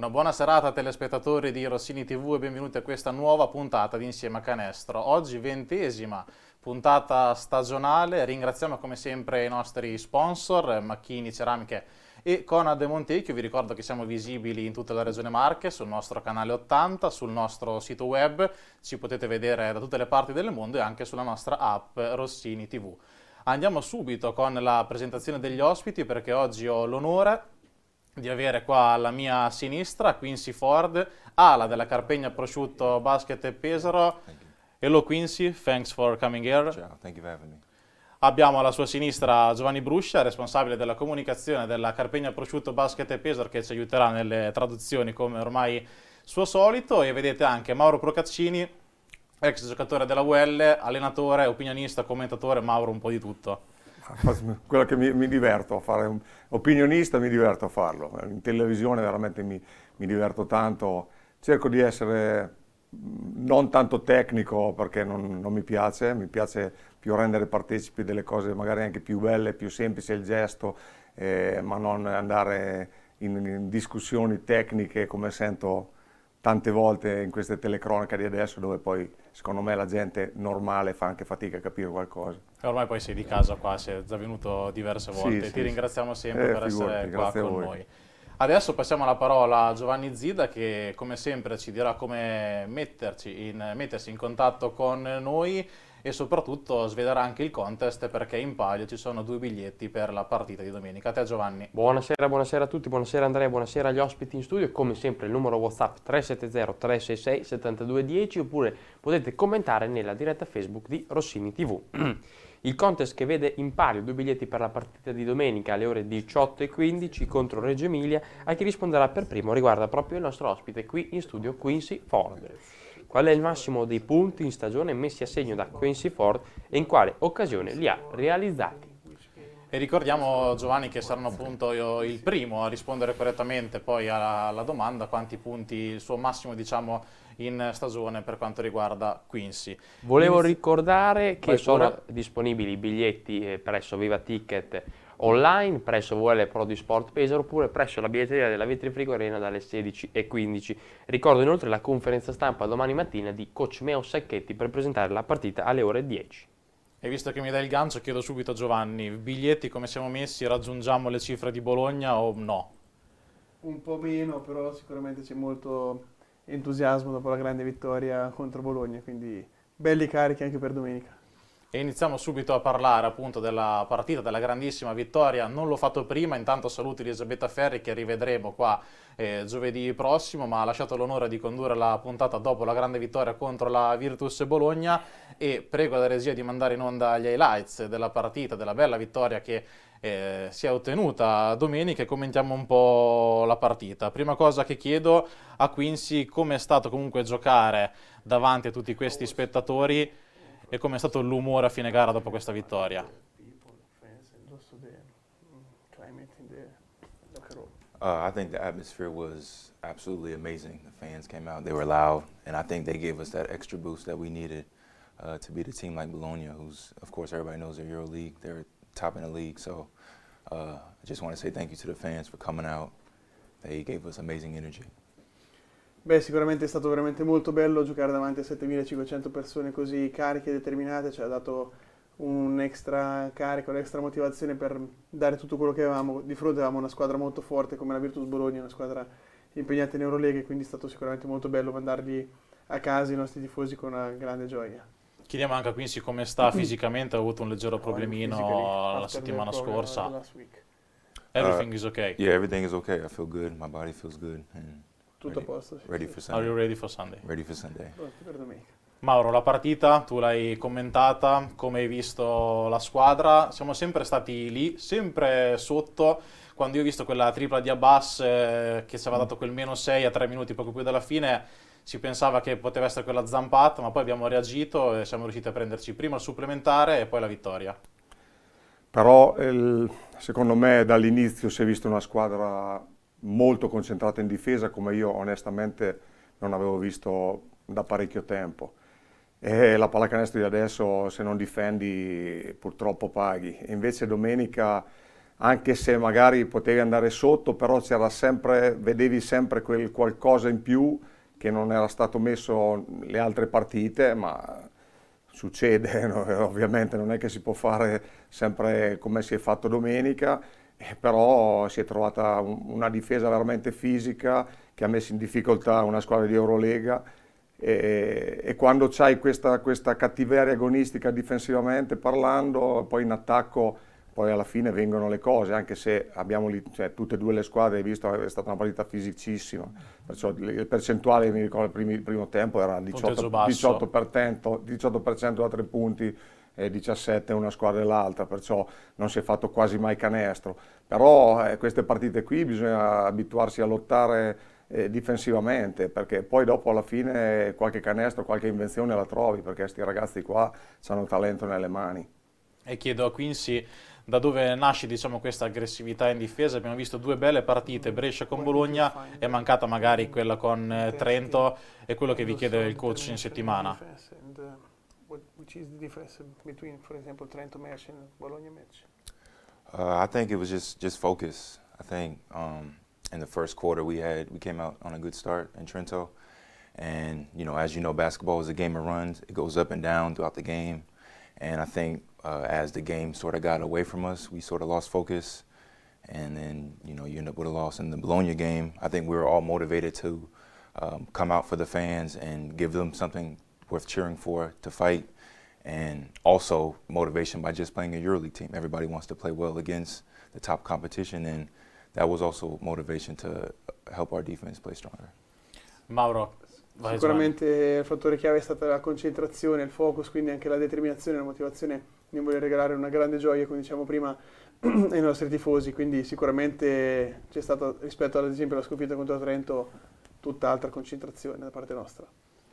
Una buona serata telespettatori di Rossini TV e benvenuti a questa nuova puntata di Insieme a Canestro. Oggi ventesima puntata stagionale, ringraziamo come sempre i nostri sponsor, Macchini, Ceramiche e Conad Montecchio. Vi ricordo che siamo visibili in tutta la regione Marche, sul nostro canale 80, sul nostro sito web, ci potete vedere da tutte le parti del mondo e anche sulla nostra app Rossini TV. Andiamo subito con la presentazione degli ospiti perché oggi ho l'onore di avere qua alla mia sinistra Quincy Ford, ala della Carpegna Prosciutto Basket e Pesaro. Hello Quincy, thanks for coming here. Ciao, thank you for having me. Abbiamo alla sua sinistra Giovanni Bruscia, responsabile della comunicazione della Carpegna Prosciutto Basket e Pesaro, che ci aiuterà nelle traduzioni come ormai suo solito. E vedete anche Mauro Procaccini, ex giocatore della UL, allenatore, opinionista, commentatore, Mauro un po' di tutto quella che mi, mi, diverto a fare, opinionista mi diverto a farlo, in televisione veramente mi, mi diverto tanto, cerco di essere non tanto tecnico perché non, non, mi piace, mi piace più rendere partecipi delle cose magari anche più belle, più semplici il gesto, eh, ma non andare in, in, discussioni tecniche come sento tante volte in queste telecronache di adesso dove poi secondo me la gente normale fa anche fatica a capire qualcosa. E ormai poi sei di casa qua, sei già venuto diverse volte, sì, ti sì, ringraziamo sempre eh, per figurati, essere qua con noi. Adesso passiamo la parola a Giovanni Zida che come sempre ci dirà come metterci in, mettersi in contatto con noi e soprattutto svederà anche il contest perché in palio ci sono due biglietti per la partita di domenica. A te Giovanni. Buonasera, buonasera a tutti, buonasera Andrea, buonasera agli ospiti in studio come sempre il numero WhatsApp 370 366 7210 oppure potete commentare nella diretta Facebook di Rossini TV. Il contest che vede in palio due biglietti per la partita di domenica alle ore 18.15 contro Reggio Emilia, a chi risponderà per primo riguarda proprio il nostro ospite qui in studio Quincy Ford. Qual è il massimo dei punti in stagione messi a segno da Quincy Ford e in quale occasione li ha realizzati? E ricordiamo Giovanni che saranno appunto il primo a rispondere correttamente poi alla, domanda quanti punti il suo massimo diciamo in stagione per quanto riguarda Quincy. Volevo ricordare che sono disponibili i biglietti eh, presso Viva Ticket online presso VL Pro di Sport Pesaro oppure presso la biglietteria della Vetrifrigo Arena dalle 16.15. Ricordo inoltre la conferenza stampa domani mattina di coach Meo Sacchetti per presentare la partita alle ore 10. E visto che mi dai il gancio, chiedo subito a Giovanni, biglietti come siamo messi, raggiungiamo le cifre di Bologna o no? Un po' meno, però sicuramente c'è molto entusiasmo dopo la grande vittoria contro Bologna, quindi belli carichi anche per domenica. E iniziamo subito a parlare appunto della partita, della grandissima vittoria, non l'ho fatto prima, intanto saluti Elisabetta Ferri che rivedremo qua eh, giovedì prossimo, ma ha lasciato l'onore di condurre la puntata dopo la grande vittoria contro la Virtus Bologna e prego la regia di mandare in onda gli highlights della partita, della bella vittoria che eh, si è ottenuta domenica e commentiamo un po' la partita. Prima cosa che chiedo a Quincy come è stato comunque giocare davanti a tutti questi spettatori e com'è stato l'umore a fine gara dopo questa vittoria? Uh, I think the atmosphere was absolutely amazing. The fans came out, they were loud, and I think they gave us that extra boost that we needed uh, to beat a team like Bologna, who's, of course, everybody knows they're Euro League, they're top in the league. So uh, I just want to say thank you to the fans for coming out. They gave us amazing energy. Beh, sicuramente è stato veramente molto bello giocare davanti a 7500 persone così cariche e determinate, ci ha dato un extra carico, un'extra motivazione per dare tutto quello che avevamo. Di fronte avevamo una squadra molto forte come la Virtus Bologna, una squadra impegnata in Eurolega, quindi è stato sicuramente molto bello mandarli a casa i nostri tifosi con una grande gioia. Chiediamo anche a Quincy come sta mm. fisicamente, ha avuto un leggero problemino la settimana scorsa. Everything uh, is okay. Yeah, everything is okay. I feel good. My body feels good. And... Tutto ready, a posto. Sì. Ready for Sunday. Are you ready for Sunday? Ready for Sunday. Per domenica. Mauro, la partita tu l'hai commentata, come hai visto la squadra, siamo sempre stati lì, sempre sotto, quando io ho visto quella tripla di Abbas eh, che ci aveva mm. dato quel meno 6 a 3 minuti poco più dalla fine, si pensava che poteva essere quella zampata, ma poi abbiamo reagito e siamo riusciti a prenderci prima il supplementare e poi la vittoria. Però il, secondo me dall'inizio si è vista una squadra molto concentrato in difesa come io onestamente non avevo visto da parecchio tempo. E la pallacanestro di adesso se non difendi purtroppo paghi. Invece domenica, anche se magari potevi andare sotto, però sempre, vedevi sempre quel qualcosa in più che non era stato messo le altre partite, ma succede, no? ovviamente non è che si può fare sempre come si è fatto domenica eh, però si è trovata una difesa veramente fisica che ha messo in difficoltà una squadra di Eurolega e, e quando c'hai questa, questa, cattiveria agonistica difensivamente parlando, poi in attacco poi alla fine vengono le cose, anche se abbiamo lì, cioè, tutte e due le squadre, hai visto, è stata una partita fisicissima, perciò le percentuali, mi ricordo il primo tempo era 18, 18 18 da tre punti, e 17 una squadra e l'altra, perciò non si è fatto quasi mai canestro. Però eh, queste partite qui bisogna abituarsi a lottare eh, difensivamente, perché poi dopo alla fine qualche canestro, qualche invenzione la trovi, perché questi ragazzi qua hanno talento nelle mani. E chiedo a Quincy da dove nasce diciamo, questa aggressività in difesa. Abbiamo visto due belle partite, Brescia con Bologna, è mancata magari quella con eh, Trento e quello che vi chiede il coach in settimana. what, which is the difference between, for example, Trento match and Bologna match? Uh, I think it was just just focus. I think um, in the first quarter we had we came out on a good start in Trento, and you know as you know basketball is a game of runs. It goes up and down throughout the game, and I think uh, as the game sort of got away from us, we sort of lost focus, and then you know you end up with a loss in the Bologna game. I think we were all motivated to um, come out for the fans and give them something worth cheering for to fight, and also motivation by just playing a EuroLeague team. Everybody wants to play well against the top competition, and that was also motivation to help our defense play stronger. Mauro, Sicuramente il fattore chiave è stata la concentrazione, il focus, quindi anche la determinazione, la motivazione di voler regalare una grande gioia, come diciamo prima, ai nostri tifosi. Quindi sicuramente c'è stata, rispetto ad esempio alla sconfitta contro Trento, tutta tutt'altra concentrazione da parte nostra.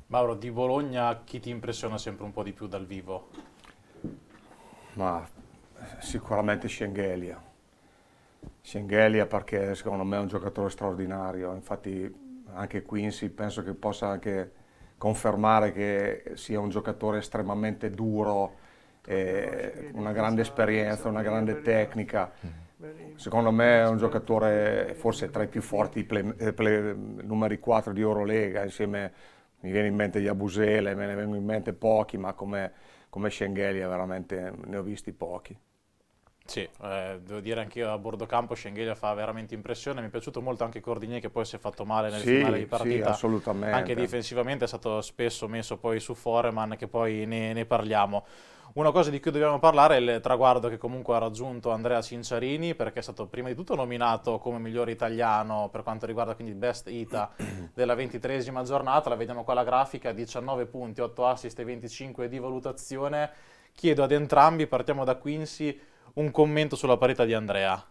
Mauro, di Bologna chi ti impressiona sempre un po' di più dal vivo? Ma sicuramente Schengelia. Schengelia perché secondo me è un giocatore straordinario, infatti anche Quincy penso che possa anche confermare che sia un giocatore estremamente duro, eh, una grande esperienza, una grande tecnica. Secondo me è un giocatore forse tra i più forti play, play, numeri 4 di Eurolega insieme a mi viene in mente Yabusele, me ne vengono in mente pochi, ma come, come Schengelia veramente ne ho visti pochi. Sì, eh, devo dire anche io a bordo campo Schengelia fa veramente impressione, mi è piaciuto molto anche Cordigny che poi si è fatto male nel sì, finale di partita. Sì, assolutamente. Anche difensivamente è stato spesso messo poi su Foreman che poi ne, ne parliamo. Una cosa di cui dobbiamo parlare è il traguardo che comunque ha raggiunto Andrea Cinciarini, perché è stato prima di tutto nominato come migliore italiano per quanto riguarda quindi il best ITA della ventitresima giornata. La vediamo qua la grafica, 19 punti, 8 assist e 25 di valutazione. Chiedo ad entrambi, partiamo da Quincy, un commento sulla parità di Andrea.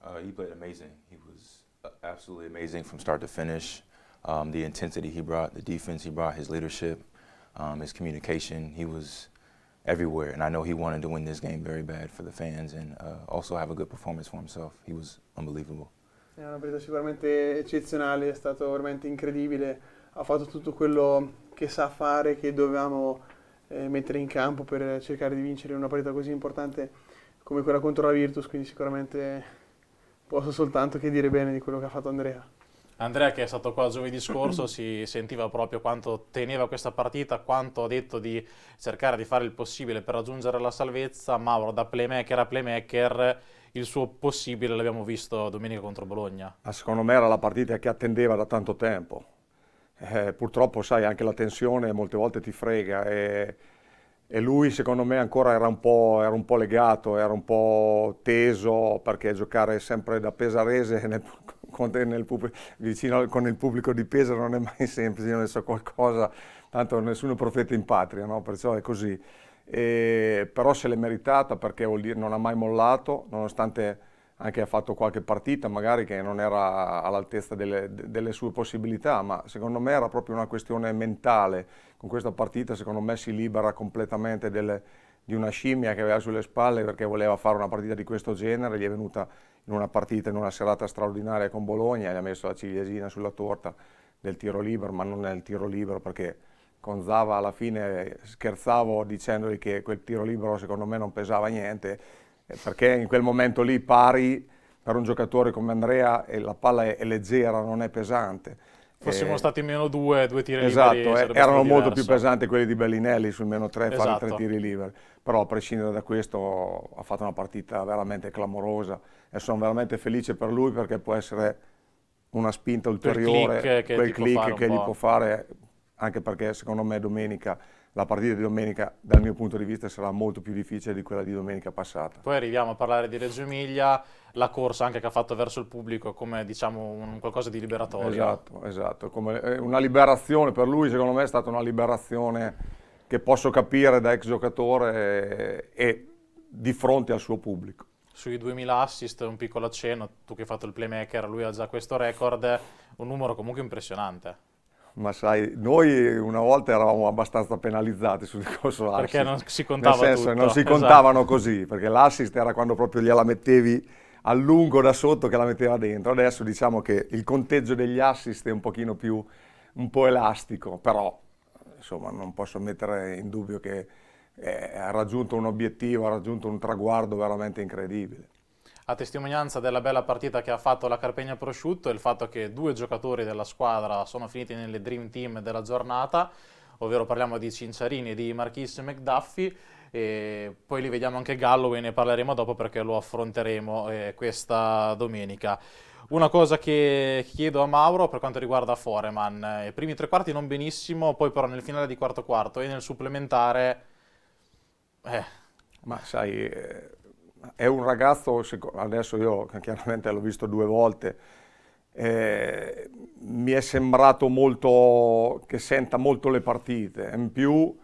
Uh, he played amazing. He was uh, absolutely amazing from start to finish. Um, the intensity he brought, the defense he brought, his leadership. Um, his communication, he was everywhere, and I know he wanted to win this game very bad for the fans and uh, also have a good performance for himself. He was unbelievable. È una partita sicuramente eccezionale, è stato veramente incredibile, ha fatto tutto quello che sa fare, che dovevamo eh, mettere in campo per cercare di vincere una partita così importante come quella contro la Virtus, quindi sicuramente posso soltanto che dire bene di quello che ha fatto Andrea. Andrea che è stato qua giovedì scorso si sentiva proprio quanto teneva questa partita, quanto ha detto di cercare di fare il possibile per raggiungere la salvezza, Mauro da playmaker a playmaker il suo possibile l'abbiamo visto domenica contro Bologna. Ma ah, secondo me era la partita che attendeva da tanto tempo, eh, purtroppo sai anche la tensione molte volte ti frega e, e lui secondo me ancora era un, era un po' legato, era un po' teso perché giocare sempre da pesarese nel con, pubblico, vicino, con, il pubblico di Pesaro non è mai semplice, io ne so qualcosa, tanto nessuno profeta in patria, no? perciò è così. E, però se l'è meritata perché dire, non ha mai mollato, nonostante anche ha fatto qualche partita magari che non era all'altezza delle, delle, sue possibilità, ma secondo me era proprio una questione mentale. Con questa partita secondo me si libera completamente delle, di una scimmia che aveva sulle spalle perché voleva fare una partita di questo genere, gli è venuta in una partita, in una serata straordinaria con Bologna, gli ha messo la ciliegina sulla torta del tiro libero, ma non è il tiro libero perché con Zava alla fine scherzavo dicendogli che quel tiro libero secondo me non pesava niente, eh, perché in quel momento lì pari per un giocatore come Andrea e la palla è leggera, non è pesante fossimo eh, stati meno due, due tiri liberi. Esatto, eh, erano molto più pesanti quelli di Bellinelli sul meno tre, esatto. fare tre tiri liberi. Però a prescindere da questo ha fatto una partita veramente clamorosa e sono veramente felice per lui perché può essere una spinta ulteriore, quel click che, quel click che gli può fare, anche perché secondo me domenica la partita di domenica dal mio punto di vista sarà molto più difficile di quella di domenica passata. Poi arriviamo a parlare di Reggio Emilia, la corsa anche che ha fatto verso il pubblico come diciamo un qualcosa di liberatorio. Esatto, esatto, come eh, una liberazione per lui secondo me è stata una liberazione che posso capire da ex giocatore eh, e di fronte al suo pubblico sui 2000 assist, un piccolo accenno, tu che hai fatto il playmaker, lui ha già questo record, un numero comunque impressionante ma sai, noi una volta eravamo abbastanza penalizzati sul discorso assist. Perché non si contava Nel senso, tutto. non si esatto. contavano esatto. così, perché l'assist era quando proprio gliela mettevi a lungo da sotto che la metteva dentro. Adesso diciamo che il conteggio degli assist è un pochino più, un po' elastico, però insomma non posso mettere in dubbio che eh, ha raggiunto un obiettivo, ha raggiunto un traguardo veramente incredibile a testimonianza della bella partita che ha fatto la Carpegna Prosciutto e il fatto che due giocatori della squadra sono finiti nelle Dream Team della giornata, ovvero parliamo di Cinciarini e di Marchis McDuffie, e poi li vediamo anche Gallo e ne parleremo dopo perché lo affronteremo eh, questa domenica. Una cosa che chiedo a Mauro per quanto riguarda Foreman, eh, i primi tre quarti non benissimo, poi però nel finale di quarto quarto e nel supplementare... Eh. Ma sai, eh, è un ragazzo, adesso io chiaramente l'ho visto due volte, eh, mi è sembrato molto che senta molto le partite, in più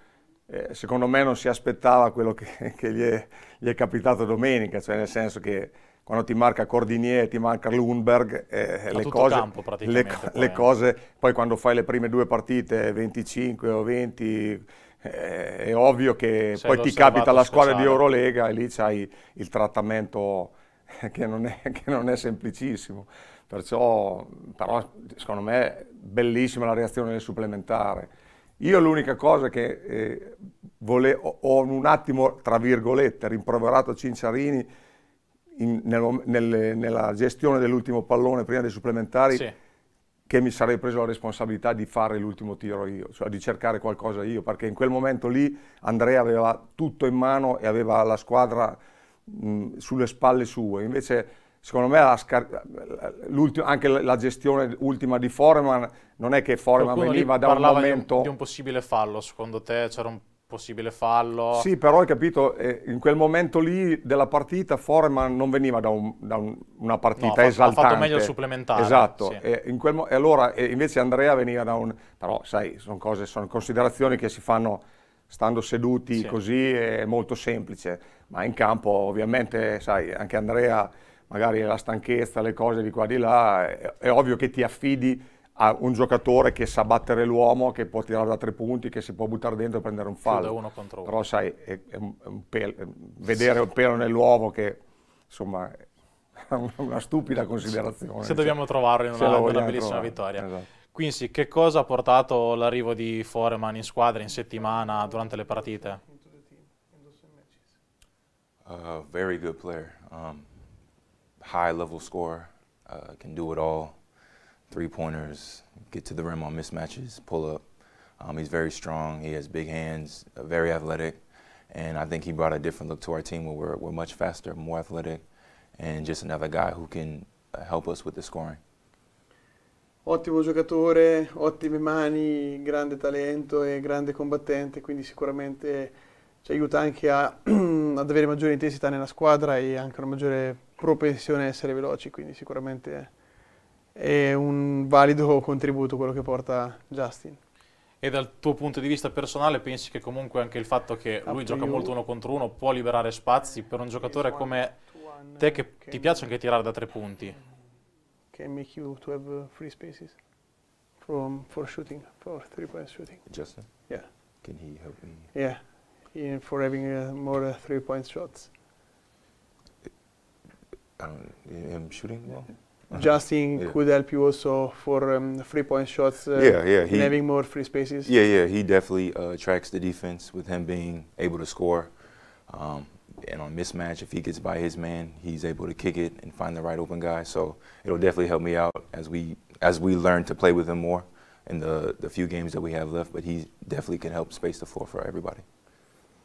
eh, secondo me non si aspettava quello che, che gli, è, gli, è, capitato domenica, cioè nel senso che quando ti marca Cordinier, ti manca Lundberg, eh, eh le, cose, campo, le, poi, le eh. cose, poi quando fai le prime due partite, 25 o 20 eh, è ovvio che Sei poi ti capita la squadra speciale. di Eurolega e lì c'hai il trattamento che non, è, che non è semplicissimo. Perciò, però, secondo me, bellissima la reazione del supplementare. Io l'unica cosa che eh, volevo, ho un attimo, tra virgolette, rimproverato Cinciarini in, nel, nel, nella gestione dell'ultimo pallone prima dei supplementari, sì che mi sarei preso la responsabilità di fare l'ultimo tiro io, cioè di cercare qualcosa io, perché in quel momento lì Andrea aveva tutto in mano e aveva la squadra mh, sulle spalle sue. Invece, secondo me, la anche la gestione ultima di Foreman non è che Foreman veniva da un momento... di un possibile fallo, secondo te c'era un possibile fallo. Sì, però hai capito, eh, in quel momento lì della partita Foreman non veniva da, un, da un, una partita no, ha fatto, esaltante. Ha fatto meglio il supplementare. Esatto, sì. e, in quel, e allora e invece Andrea veniva da un... Però sai, sono cose, sono considerazioni che si fanno stando seduti sì. così è molto semplice, ma in campo ovviamente, sai, anche Andrea, magari la stanchezza, le cose di qua e di là, è, è ovvio che ti affidi a un giocatore che sa battere l'uomo, che può tirare da tre punti, che si può buttare dentro e prendere un fallo. Uno uno. Però sai, è, è un, è un pelo, vedere sì. il pelo nell'uovo che insomma è una stupida considerazione. Se cioè, dobbiamo trovarlo in una, una bellissima trovare. vittoria. Esatto. Quindi che cosa ha portato l'arrivo di Foreman in squadra in settimana durante le partite? Uh, very good player, um, high level scorer, uh, can do it all three pointers, get to the rim on mismatches, pull up. Um, he's very strong. He has big hands, uh, very athletic, and I think he brought a different look to our team where we're, we're much faster, more athletic, and just another guy who can uh, help us with the scoring. Ottimo giocatore, ottime mani, grande talento e grande combattente, quindi sicuramente ci aiuta anche a, ad avere maggiore intensità nella squadra e anche una maggiore propensione a essere veloci, quindi sicuramente è un valido contributo quello che porta Justin. E dal tuo punto di vista personale pensi che comunque anche il fatto che lui gioca molto uno contro uno può liberare spazi per un giocatore come te che ti piace anche tirare da tre punti? Can make you to have uh, free spaces from, for shooting, for three point shooting. Justin? Yeah. Can he help me? Yeah, In, for having uh, more uh, three point shots. I don't, shooting well? Yeah. Uh-huh. Justin yeah. could help you also for um, point shots. Uh, yeah, yeah. He, having more free spaces. Yeah, yeah. He definitely uh, tracks the defense with him being able to score. Um, and on mismatch, if he gets by his man, he's able to kick it and find the right open guy. So it'll definitely help me out as we as we learn to play with him more in the, the few games that we have left. But he definitely can help space the floor for everybody.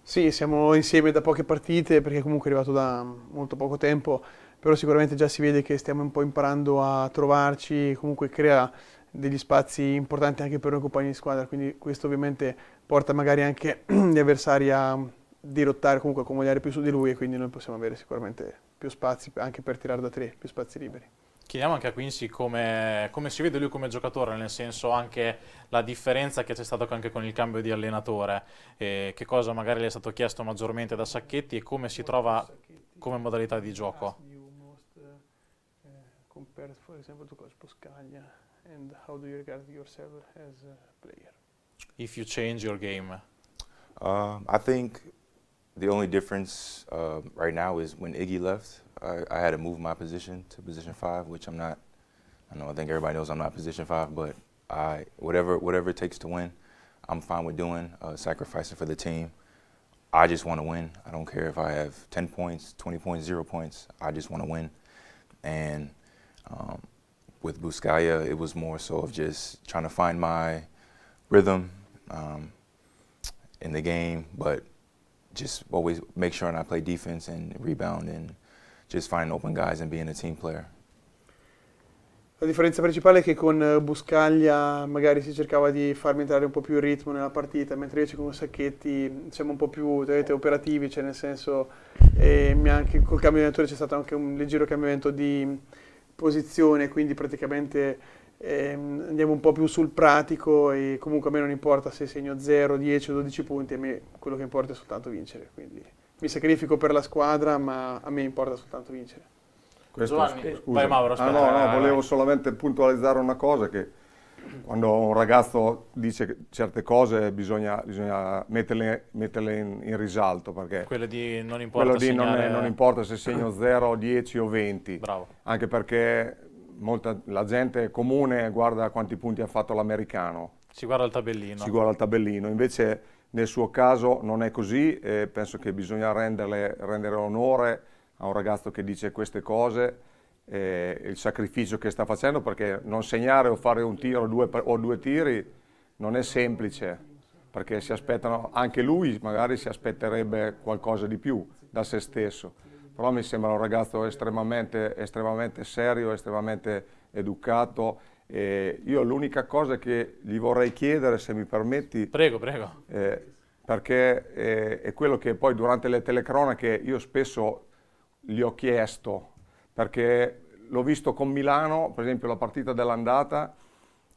Sì, siamo insieme da poche partite perché comunque è arrivato da um, molto poco tempo. però sicuramente già si vede che stiamo un po' imparando a trovarci, comunque crea degli spazi importanti anche per noi compagni di squadra, quindi questo ovviamente porta magari anche gli avversari a mm, dirottare, comunque accomodare più su di lui e quindi noi possiamo avere sicuramente più spazi anche per tirare da tre, più spazi liberi. Chiediamo anche a Quincy come, come, si vede lui come giocatore, nel senso anche la differenza che c'è stata anche con il cambio di allenatore, eh, che cosa magari le è stato chiesto maggiormente da Sacchetti e come si trova come modalità di gioco. compared, for example, to Coach And how do you regard yourself as a player? If you change your game? Um, I think the only difference uh, right now is when Iggy left, I, I, had to move my position to position five, which I'm not. I know I think everybody knows I'm not position five, but I whatever whatever it takes to win, I'm fine with doing, uh, sacrificing for the team. I just want to win. I don't care if I have 10 points, 20 points, zero points. I just want to win. And Um, with Buskaya, it was more so of just trying to find my rhythm um, in the game, but just always make sure and I play defense and rebound and just find open guys and being a team player. La differenza principale è che con eh, Buscaglia magari si cercava di farmi entrare un po' più in ritmo nella partita, mentre invece con Sacchetti siamo un po' più vedete, operativi, cioè nel senso eh, anche, col cambiamento c'è stato anche un leggero cambiamento di, posizione, quindi praticamente ehm, andiamo un po' più sul pratico e comunque a me non importa se segno 0, 10 o 12 punti, a me quello che importa è soltanto vincere, quindi mi sacrifico per la squadra ma a me importa soltanto vincere. Questo, Giovanni, scusa. vai Mauro, aspetta. Ah, no, no, volevo solamente puntualizzare una cosa che quando un ragazzo dice certe cose bisogna, bisogna metterle, metterle in, in, risalto perché quello di non importa, quello segnare... non, non importa se segno 0, 10 o 20 Bravo. anche perché molta, la gente comune guarda quanti punti ha fatto l'americano si guarda il tabellino si guarda il tabellino invece nel suo caso non è così e penso che bisogna rendere onore a un ragazzo che dice queste cose eh, il sacrificio che sta facendo perché non segnare o fare un tiro due, o due tiri non è semplice perché si aspettano, anche lui magari si aspetterebbe qualcosa di più da se stesso, però mi sembra un ragazzo estremamente, estremamente serio, estremamente educato e io l'unica cosa che gli vorrei chiedere, se mi permetti... Prego, prego. Eh, perché eh, è quello che poi durante le telecronache io spesso gli ho chiesto, perché l'ho visto con Milano, per esempio la partita dell'andata,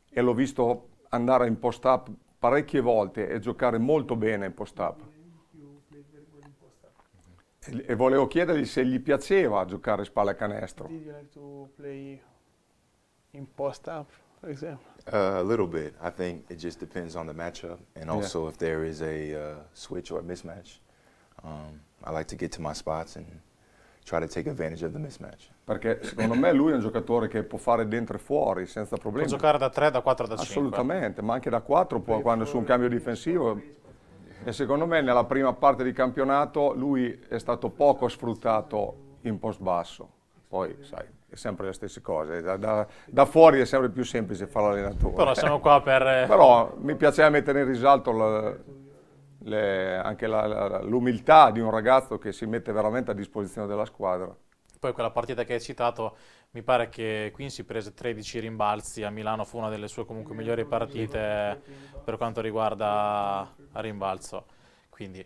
e l'ho visto andare in post-up parecchie volte e giocare molto bene in post-up. E, volevo chiedergli se gli piaceva giocare spalle a canestro. Did you like to play in post-up, for example? Uh, a little bit. I think it just depends on the matchup and also yeah. if there is a uh, switch or a mismatch. Um, I like to get to my spots and try to take advantage of the mismatch. Perché secondo me lui è un giocatore che può fare dentro e fuori senza problemi. Può giocare da 3, da 4, da 5. Assolutamente, ma anche da 4 può quando su un cambio difensivo. E secondo me nella prima parte di campionato lui è stato poco sfruttato in post basso. Poi, sai, è sempre le stesse cose. Da, da, da, fuori è sempre più semplice fare l'allenatore. Però siamo qua per... Eh, Però mi piaceva mettere in risalto... La, le, anche l'umiltà di un ragazzo che si mette veramente a disposizione della squadra. Poi quella partita che hai citato, mi pare che Quincy prese 13 rimbalzi, a Milano fu una delle sue comunque migliori partite per quanto riguarda rimbalzo. Quindi,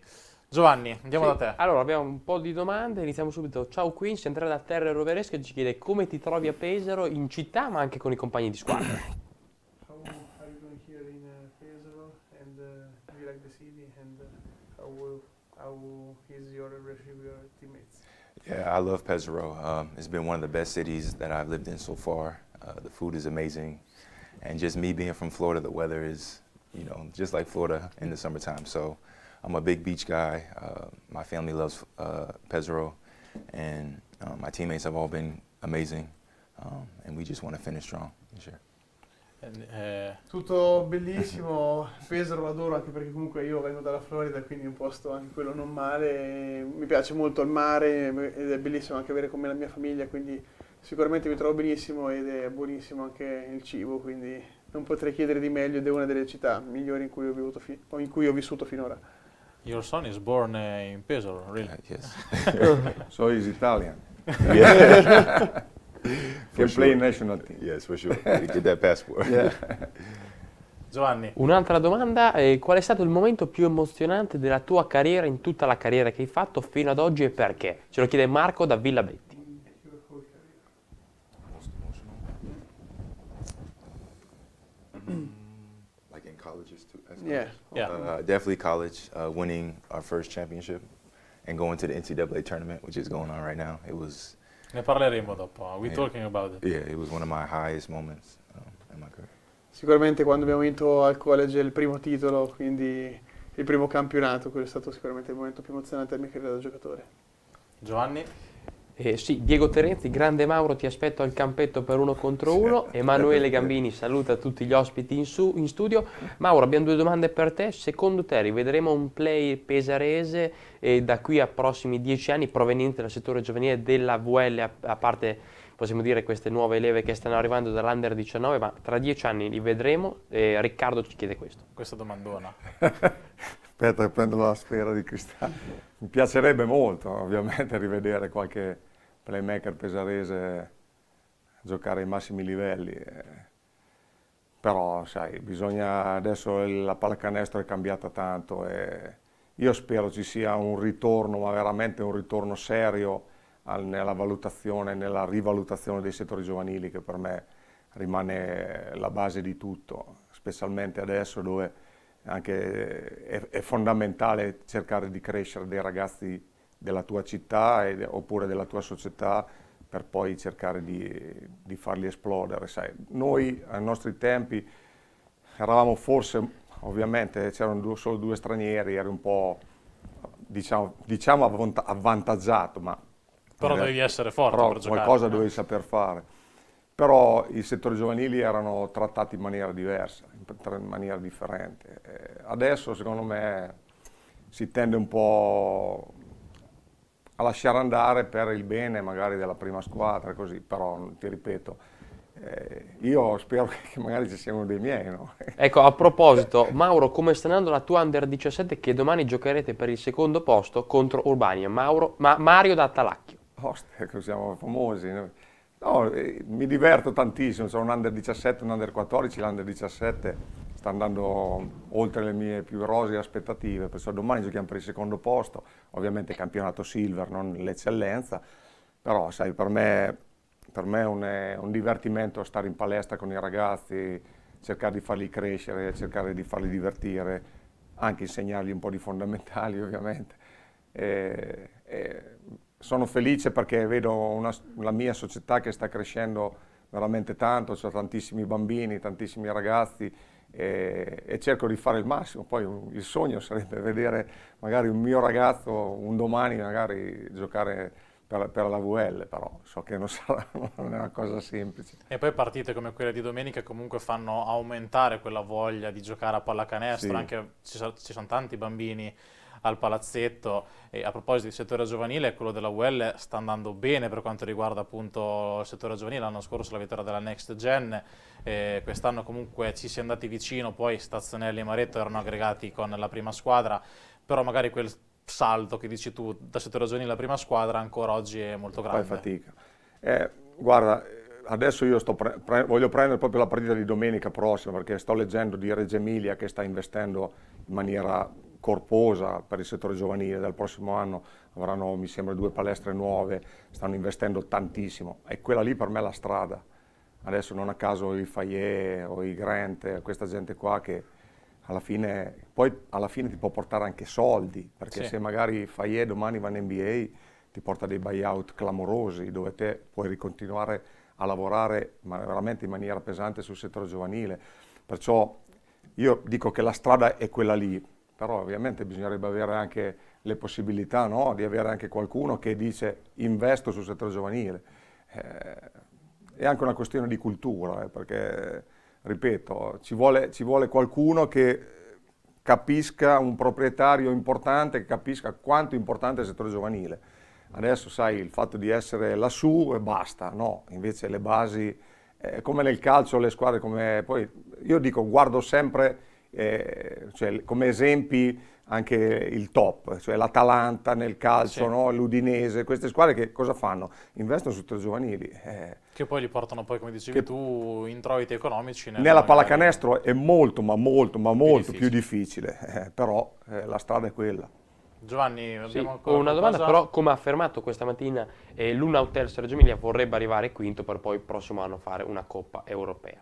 Giovanni, andiamo sì. da te. Allora, abbiamo un po' di domande, iniziamo subito. Ciao Quincy, entrare da Terra Roveresca ci chiede come ti trovi a Pesaro in città ma anche con i compagni di squadra. how is your relationship with your teammates? Yeah, I love Pesaro. Um, it's been one of the best cities that I've lived in so far. Uh, the food is amazing. And just me being from Florida, the weather is, you know, just like Florida in the summertime. So I'm a big beach guy. Uh, my family loves uh, Pesaro. And um, my teammates have all been amazing. Um, and we just want to finish strong this year. Eh, eh. Tutto bellissimo, Pesaro l'adoro anche perché comunque io vengo dalla Florida, quindi è un posto anche quello non male, mi piace molto il mare ed è bellissimo anche avere con me la mia famiglia, quindi sicuramente mi trovo benissimo ed è buonissimo anche il cibo, quindi non potrei chiedere di meglio ed è una delle città migliori in cui ho, vissuto, fi cui ho vissuto finora. Your son is born eh, in Pesaro, really? Uh, yes. so he's Italian. Yeah. Can sure. play national team. Yes, for sure. You get that passport. Yeah. Giovanni. Un'altra domanda, eh, qual è stato il momento più emozionante della tua carriera, in tutta la carriera che hai fatto fino ad oggi e perché? Ce lo chiede Marco da Villa Betti. Yeah. yeah. Uh, definitely college, uh, winning our first championship and going to the NCAA tournament, which is going on right now. It was ne parleremo dopo. Ah, we yeah. talking about it. Yeah, it was one of my highest moments um, in my career. Sicuramente quando abbiamo vinto al college il primo titolo, quindi il primo campionato, quello è stato sicuramente il momento più emozionante della mia carriera da giocatore. Giovanni? Eh, sì, Diego Terenzi, grande Mauro, ti aspetto al campetto per uno contro uno. Emanuele Gambini saluta tutti gli ospiti in, su, in, studio. Mauro, abbiamo due domande per te. Secondo te rivedremo un play pesarese eh, da qui a prossimi dieci anni proveniente dal settore giovanile della VL, a, a parte possiamo dire queste nuove leve che stanno arrivando dall'Under 19, ma tra dieci anni li vedremo. Eh, Riccardo ci chiede questo. Questa domandona. Aspetta, prendo la sfera di cristallo mi piacerebbe molto ovviamente rivedere qualche playmaker pesarese giocare ai massimi livelli, eh. però sai, bisogna, adesso la pallacanestro è cambiata tanto e io spero ci sia un ritorno, ma veramente un ritorno serio nella valutazione, nella rivalutazione dei settori giovanili che per me rimane la base di tutto, specialmente adesso dove anche, è, è, fondamentale cercare di crescere dei ragazzi della tua città e, oppure della tua società per poi cercare di, di farli esplodere. Sai. Noi ai nostri tempi eravamo forse, ovviamente c'erano due, solo due stranieri, eri un po' diciamo, diciamo avvant avvantaggiato, ma... Però dovevi essere forte però per giocare. Qualcosa eh. dovevi saper fare. Però i settori giovanili erano trattati in maniera diversa in maniera differente. Eh, adesso secondo me si tende un po' a lasciare andare per il bene magari della prima squadra, così, però ti ripeto, eh, io spero che magari ci siano dei miei. No? Ecco, a proposito, Mauro, come sta andando la tua Under 17 che domani giocherete per il secondo posto contro Urbania? Mauro, ma Mario da Talacchio. Oste, ecco, siamo famosi. No? No, eh, mi diverto tantissimo, sono un under 17, un under 14, l'under 17 sta andando oltre le mie più rosee aspettative, perciò domani giochiamo per il secondo posto, ovviamente campionato silver, non l'eccellenza, però sai, per me, per me è, un, è un divertimento stare in palestra con i ragazzi, cercare di farli crescere, cercare di farli divertire, anche insegnargli un po' di fondamentali ovviamente. E, e, sono felice perché vedo una, la mia società che sta crescendo veramente tanto, c'è tantissimi bambini, tantissimi ragazzi e, e, cerco di fare il massimo. Poi il sogno sarebbe vedere magari un mio ragazzo un domani magari giocare per, per la VL, però so che non sarà non una cosa semplice. E poi partite come quelle di domenica comunque fanno aumentare quella voglia di giocare a pallacanestro, sì. anche ci, ci sono tanti bambini al palazzetto. E a proposito di settore giovanile, quello della UL sta andando bene per quanto riguarda appunto il settore giovanile, l'anno scorso la vittoria della Next Gen, eh, quest'anno comunque ci si è andati vicino, poi Stazzanelli e Maretto erano aggregati con la prima squadra, però magari quel salto che dici tu da settore giovanile alla prima squadra ancora oggi è molto grande. Fai fatica. Eh, guarda, adesso io pre pre voglio prendere proprio la partita di domenica prossima perché sto leggendo di Reggio Emilia che sta investendo in maniera corposa per il settore giovanile, dal prossimo anno avranno mi sembra due palestre nuove, stanno investendo tantissimo e quella lì per me è la strada. Adesso non a caso i Fayet o i Grant, questa gente qua che alla fine, poi alla fine ti può portare anche soldi, perché sì. se magari Fayet domani va in NBA ti porta dei buyout clamorosi dove te puoi ricontinuare a lavorare ma veramente in maniera pesante sul settore giovanile. Perciò io dico che la strada è quella lì, però ovviamente bisognerebbe avere anche le possibilità no? di avere anche qualcuno che dice investo sul settore giovanile. Eh, è anche una questione di cultura, eh, perché, ripeto, ci vuole, ci vuole, qualcuno che capisca, un proprietario importante, che capisca quanto importante è il settore giovanile. Adesso sai il fatto di essere lassù e basta, no, invece le basi, eh, come nel calcio, le squadre come... Poi io dico, guardo sempre eh, cioè, come esempi anche il top, cioè l'Atalanta nel calcio, sì. no? l'Udinese, queste squadre che cosa fanno? Investono su tre giovanili. Eh. Che poi li portano poi, come dicevi tu, introiti economici. Nella, nella pallacanestro è molto, ma molto, ma più molto difficile. più difficile, eh, però eh, la strada è quella. Giovanni, sì, una domanda qualcosa? però, come ha affermato questa mattina, eh, l'Una Hotel Emilia vorrebbe arrivare quinto per poi il prossimo anno fare una Coppa Europea.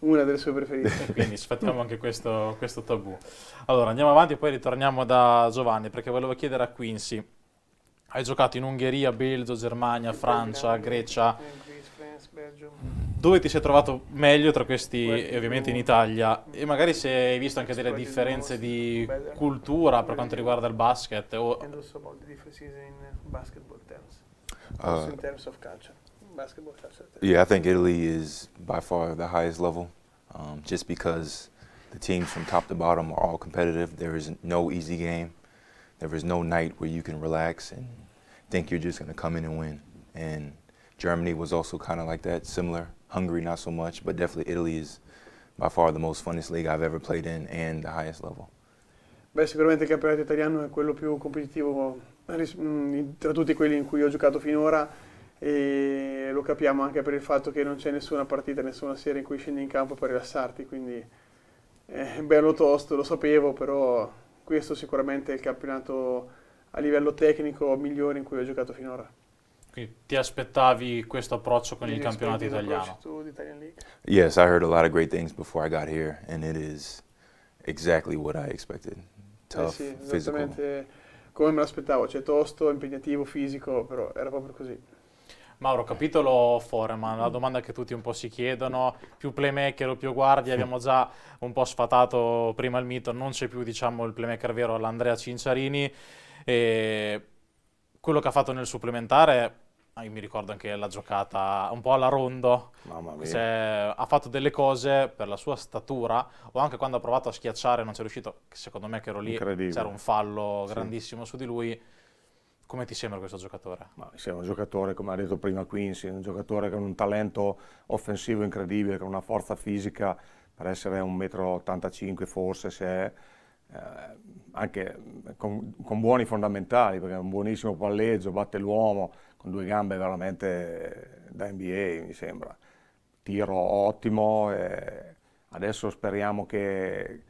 Una delle sue preferite. Quindi sfattiamo anche questo, questo, tabù. Allora andiamo avanti e poi ritorniamo da Giovanni perché volevo chiedere a Quincy. Hai giocato in Ungheria, Belgio, Germania, Francia, Grecia. Dove ti sei trovato meglio tra questi, e ovviamente in Italia? E magari se hai visto anche delle differenze di cultura per quanto riguarda il basket? O... And also about the differences in basketball ah. in terms of culture. basketball shots out Yeah, I think Italy is by far the highest level, um, just because the teams from top to bottom are all competitive. There is no easy game. There is no night where you can relax and think you're just going to come in and win. And Germany was also kind of like that, similar. Hungary, not so much, but definitely Italy is by far the most funnest league I've ever played in and the highest level. Beh, sicuramente il campionato italiano è quello più competitivo mm, tra tutti quelli in cui ho giocato finora. e lo capiamo anche per il fatto che non c'è nessuna partita, nessuna serie in cui scendi in campo per rilassarti, quindi eh, è bello tosto, lo sapevo, però questo sicuramente è il campionato a livello tecnico migliore in cui ho giocato finora. Quindi ti aspettavi questo approccio con il campionato italiano? Italian yes, I heard a lot of great things before I got here and it is exactly what I expected. Eh Tough, eh sì, physical. Esattamente come me l'aspettavo, cioè tosto, impegnativo, fisico, però era proprio così. Mauro, capitolo Foreman, la domanda che tutti un po' si chiedono, più playmaker o più guardia, abbiamo già un po' sfatato prima il mito, non c'è più diciamo, il playmaker vero all'Andrea Cinciarini, e quello che ha fatto nel supplementare ah, io mi ricordo anche la giocata un po' alla rondo. Mamma mia. Cioè, ha fatto delle cose per la sua statura, o anche quando ha provato a schiacciare non c'è riuscito, secondo me che ero lì, c'era un fallo grandissimo sì. su di lui come ti sembra questo giocatore? Ma mi sembra un giocatore, come ha detto prima Quincy, un giocatore con un talento offensivo incredibile, con una forza fisica per essere un metro 85 forse, se è, eh, anche con, con, buoni fondamentali, perché è un buonissimo palleggio, batte l'uomo, con due gambe veramente eh, da NBA mi sembra. Tiro ottimo, eh, adesso speriamo che,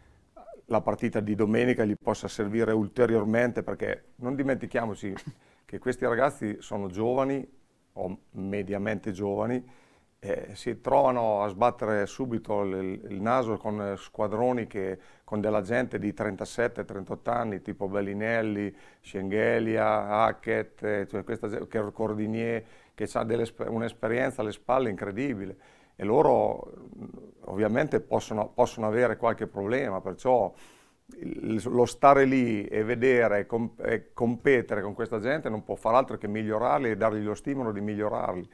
la partita di domenica gli possa servire ulteriormente perché non dimentichiamoci che questi ragazzi sono giovani o mediamente giovani eh, si trovano a sbattere subito il, il naso con squadroni che, con della gente di 37-38 anni tipo Bellinelli, Schengelia, Hackett, cioè questa, Cordinier che ha un'esperienza alle spalle incredibile e loro ovviamente possono, possono avere qualche problema, perciò lo stare lì e vedere e competere con questa gente non può far altro che migliorarli e dargli lo stimolo di migliorarli.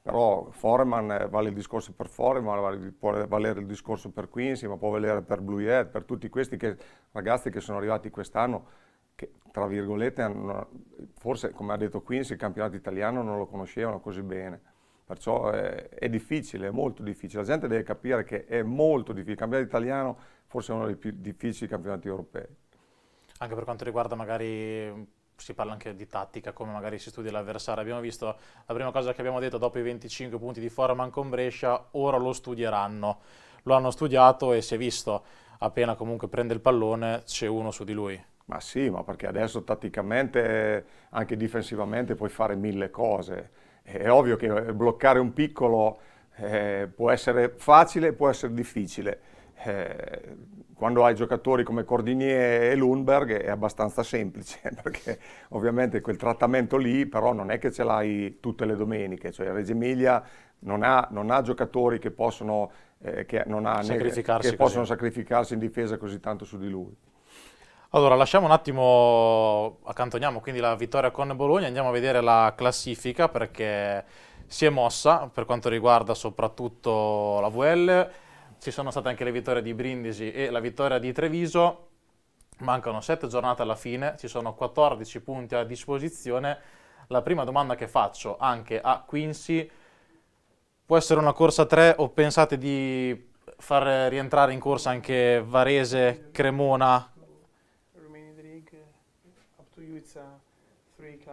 Però Foreman eh, vale il discorso per Foreman, vale, può valere il discorso per Quincy, ma può valere per Bluiet, per tutti questi che, ragazzi che sono arrivati quest'anno che tra virgolette hanno, forse come ha detto Quincy il campionato italiano non lo conoscevano così bene. Perciò è, è, difficile, è molto difficile. La gente deve capire che è molto difficile. Il campionato italiano forse è uno dei più difficili campionati europei. Anche per quanto riguarda magari si parla anche di tattica, come magari si studia l'avversario. Abbiamo visto la prima cosa che abbiamo detto dopo i 25 punti di Foreman con Brescia, ora lo studieranno. Lo hanno studiato e si è visto, appena comunque prende il pallone c'è uno su di lui. Ma sì, ma perché adesso tatticamente, anche difensivamente, puoi fare mille cose è ovvio che eh, bloccare un piccolo eh, può essere facile, può essere difficile. Eh, quando hai giocatori come Cordinier e Lundberg è abbastanza semplice, perché ovviamente quel trattamento lì però non è che ce l'hai tutte le domeniche, cioè Reggio Emilia non ha, non ha giocatori che possono, eh, che, non ha, sacrificarsi, che possono sacrificarsi in difesa così tanto su di lui. Allora, lasciamo un attimo, accantoniamo quindi la vittoria con Bologna, andiamo a vedere la classifica perché si è mossa per quanto riguarda soprattutto la VL, ci sono state anche le vittorie di Brindisi e la vittoria di Treviso, mancano 7 giornate alla fine, ci sono 14 punti a disposizione, la prima domanda che faccio anche a Quincy, può essere una corsa 3 o pensate di far rientrare in corsa anche Varese, Cremona,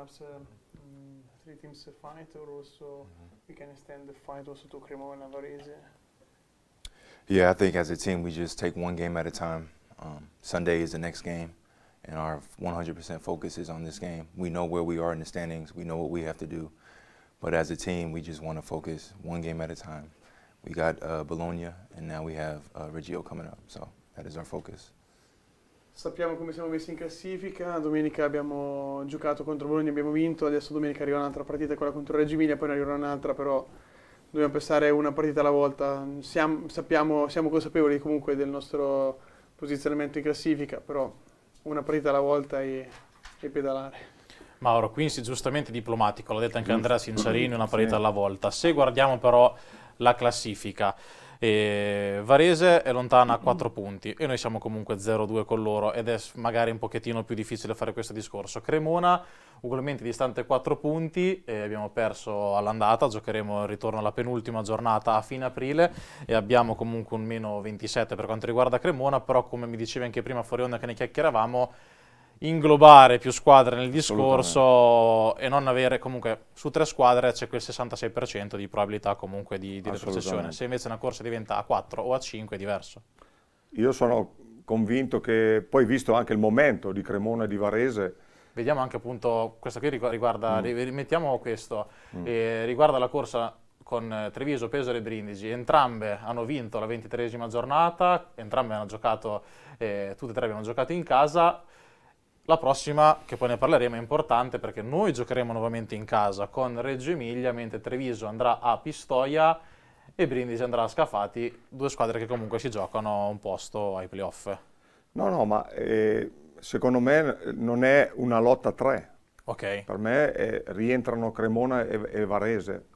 perhaps um, mm, three teams fight, or also mm -hmm. we can extend the fight also to Cremona Varese? Yeah, I think as a team we just take one game at a time. Um, Sunday is the next game, and our 100% focus is on this game. We know where we are in the standings. We know what we have to do. But as a team, we just want to focus one game at a time. We got uh, Bologna, and now we have uh, Reggio coming up. So that is our focus. Sappiamo come siamo messi in classifica, domenica abbiamo giocato contro Bologna, abbiamo vinto, adesso domenica arriva un'altra partita, quella contro Reggio Emilia, poi ne arriva un'altra, però dobbiamo pensare una partita alla volta. Siamo, sappiamo, siamo consapevoli comunque del nostro posizionamento in classifica, però una partita alla volta e, e pedalare. Mauro, Quincy giustamente diplomatico, l'ha detto anche mm. Andrea Sincerini, una partita sì. alla volta. Se guardiamo però la classifica, e Varese è lontana a 4 punti e noi siamo comunque 0-2 con loro ed è magari un pochettino più difficile fare questo discorso. Cremona ugualmente distante 4 punti, e abbiamo perso all'andata, giocheremo il ritorno alla penultima giornata a fine aprile e abbiamo comunque un meno 27 per quanto riguarda Cremona, però come mi dicevi anche prima fuori onda che ne chiacchieravamo, inglobare più squadre nel discorso e non avere comunque su tre squadre c'è quel 66% di probabilità comunque di, di retrocessione. Se invece una corsa diventa a 4 o a 5 è diverso. Io sono convinto che poi visto anche il momento di Cremona e di Varese Vediamo anche appunto, questa qui riguarda, mm. mettiamo questo, mm. eh, riguarda la corsa con eh, Treviso, Pesaro e Brindisi. Entrambe hanno vinto la ventitresima giornata, entrambe hanno giocato, eh, tutte e tre abbiamo giocato in casa. La prossima, che poi ne parleremo, è importante perché noi giocheremo nuovamente in casa con Reggio Emilia, mentre Treviso andrà a Pistoia e Brindisi andrà a Scafati, due squadre che comunque si giocano un posto ai playoff. No, no, ma eh, secondo me non è una lotta 3. Okay. Per me eh, rientrano Cremona e, e Varese,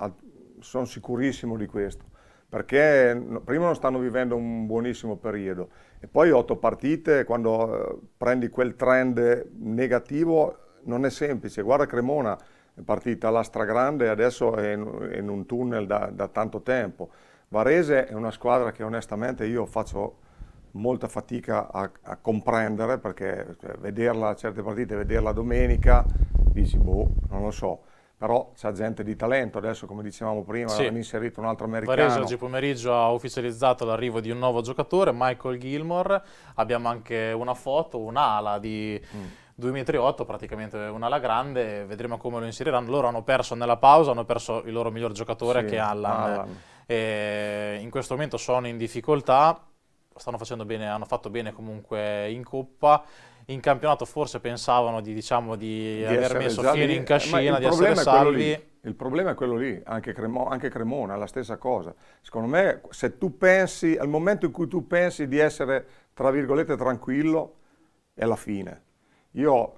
sono sicurissimo di questo perché prima non stanno vivendo un buonissimo periodo e poi otto partite, quando eh, prendi quel trend negativo non è semplice. Guarda Cremona, è partita la stragrande e adesso è in, un tunnel da, da tanto tempo. Varese è una squadra che onestamente io faccio molta fatica a, a comprendere perché cioè, vederla a certe partite, vederla domenica, dici boh, non lo so però c'è gente di talento, adesso come dicevamo prima sì. hanno inserito un altro americano. Varese oggi pomeriggio ha ufficializzato l'arrivo di un nuovo giocatore, Michael Gilmore, abbiamo anche una foto, un'ala di... Mm. 2,8 metri praticamente un'ala grande, vedremo come lo inseriranno. Loro hanno perso nella pausa, hanno perso il loro miglior giocatore sì, che è Allan. in questo momento sono in difficoltà, stanno facendo bene, hanno fatto bene comunque in coppa in campionato forse pensavano di, diciamo, di, di aver messo Fieri in eh, cascina, di essere salvi. Il problema è quello lì, anche, Cremo, anche Cremona, la stessa cosa. Secondo me, se tu pensi, al momento in cui tu pensi di essere, tra virgolette, tranquillo, è la fine. Io,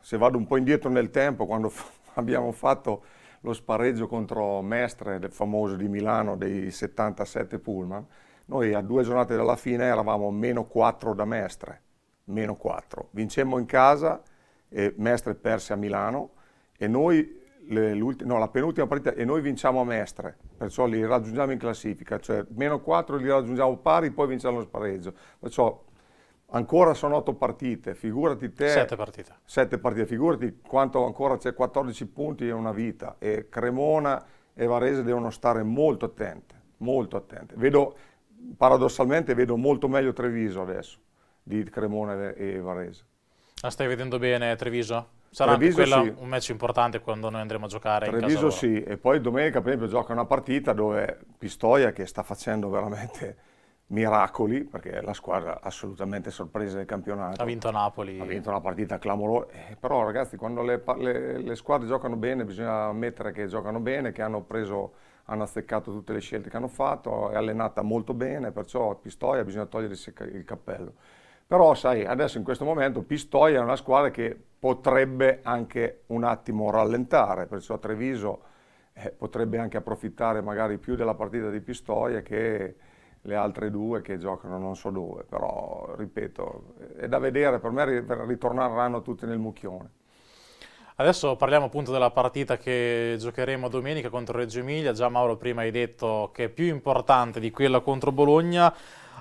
se vado un po' indietro nel tempo, quando abbiamo fatto lo spareggio contro Mestre, del famoso di Milano, dei 77 Pullman, noi a due giornate dalla fine eravamo meno 4 da Mestre meno 4. Vincemmo in casa, e Mestre perse a Milano e noi, le, no, la penultima partita, e noi vinciamo a Mestre, perciò li raggiungiamo in classifica, cioè meno 4 li raggiungiamo pari, poi vinciamo lo spareggio. Perciò ancora sono 8 partite, figurati te... 7 partite. 7 partite, figurati quanto ancora c'è 14 punti in una vita e Cremona e Varese devono stare molto attente, molto attente. Vedo, paradossalmente vedo molto meglio Treviso adesso di Cremona e Varese. La stai vedendo bene Treviso? Sarà quella, sì. un match importante quando noi andremo a giocare Treviso sì, e poi domenica per esempio gioca una partita dove Pistoia che sta facendo veramente miracoli, perché è la squadra assolutamente sorpresa del campionato. Ha vinto Napoli. Ha vinto una partita clamorosa, eh, però ragazzi quando le, le, le, squadre giocano bene bisogna ammettere che giocano bene, che hanno preso, hanno azzeccato tutte le scelte che hanno fatto, è allenata molto bene, perciò a Pistoia bisogna togliersi il cappello. Però sai, adesso in questo momento Pistoia è una squadra che potrebbe anche un attimo rallentare, perciò Treviso eh, potrebbe anche approfittare magari più della partita di Pistoia che le altre due che giocano non so dove, però ripeto, è da vedere, per me ritorneranno tutti nel mucchione. Adesso parliamo appunto della partita che giocheremo domenica contro Reggio Emilia, già Mauro prima hai detto che è più importante di quella contro Bologna,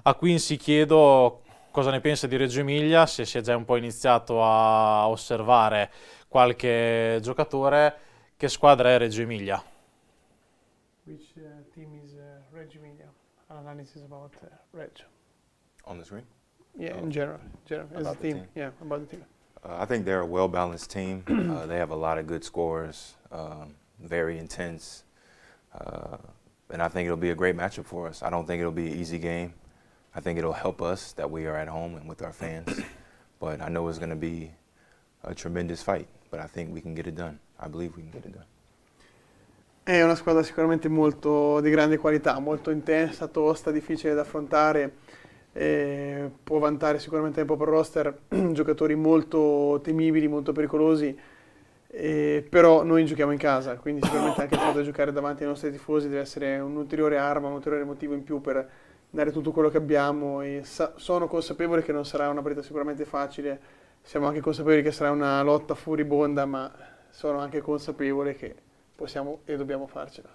a Quincy chiedo cosa ne pensa di Reggio Emilia, se si è già un po' iniziato a osservare qualche giocatore. Che squadra è Reggio Emilia? Which uh, team is uh, Reggio Emilia? An analysis about uh, Reggio. On the screen? Yeah, oh. in general, general as a team. team. Yeah, about the team. Uh, I think they're a well-balanced team. uh, they have a lot of good scorers, um, very intense, uh, and I think it'll be a great matchup for us. I don't think it'll be an easy game. I think it'll help us that we are at home and with our fans. but I know it's going to be a tremendous fight, but I think we can get it done. I believe we can get it done. È una squadra sicuramente molto di grande qualità, molto intensa, tosta, difficile da affrontare. Eh, può vantare sicuramente nel proprio roster giocatori molto temibili, molto pericolosi. Eh, però noi giochiamo in casa, quindi sicuramente anche il fatto di giocare davanti ai nostri tifosi deve essere un'ulteriore arma, un ulteriore motivo in più per dare tutto quello che abbiamo e sa- sono consapevole che non sarà una partita sicuramente facile, siamo anche consapevoli che sarà una lotta furibonda, ma sono anche consapevole che possiamo e dobbiamo farcela.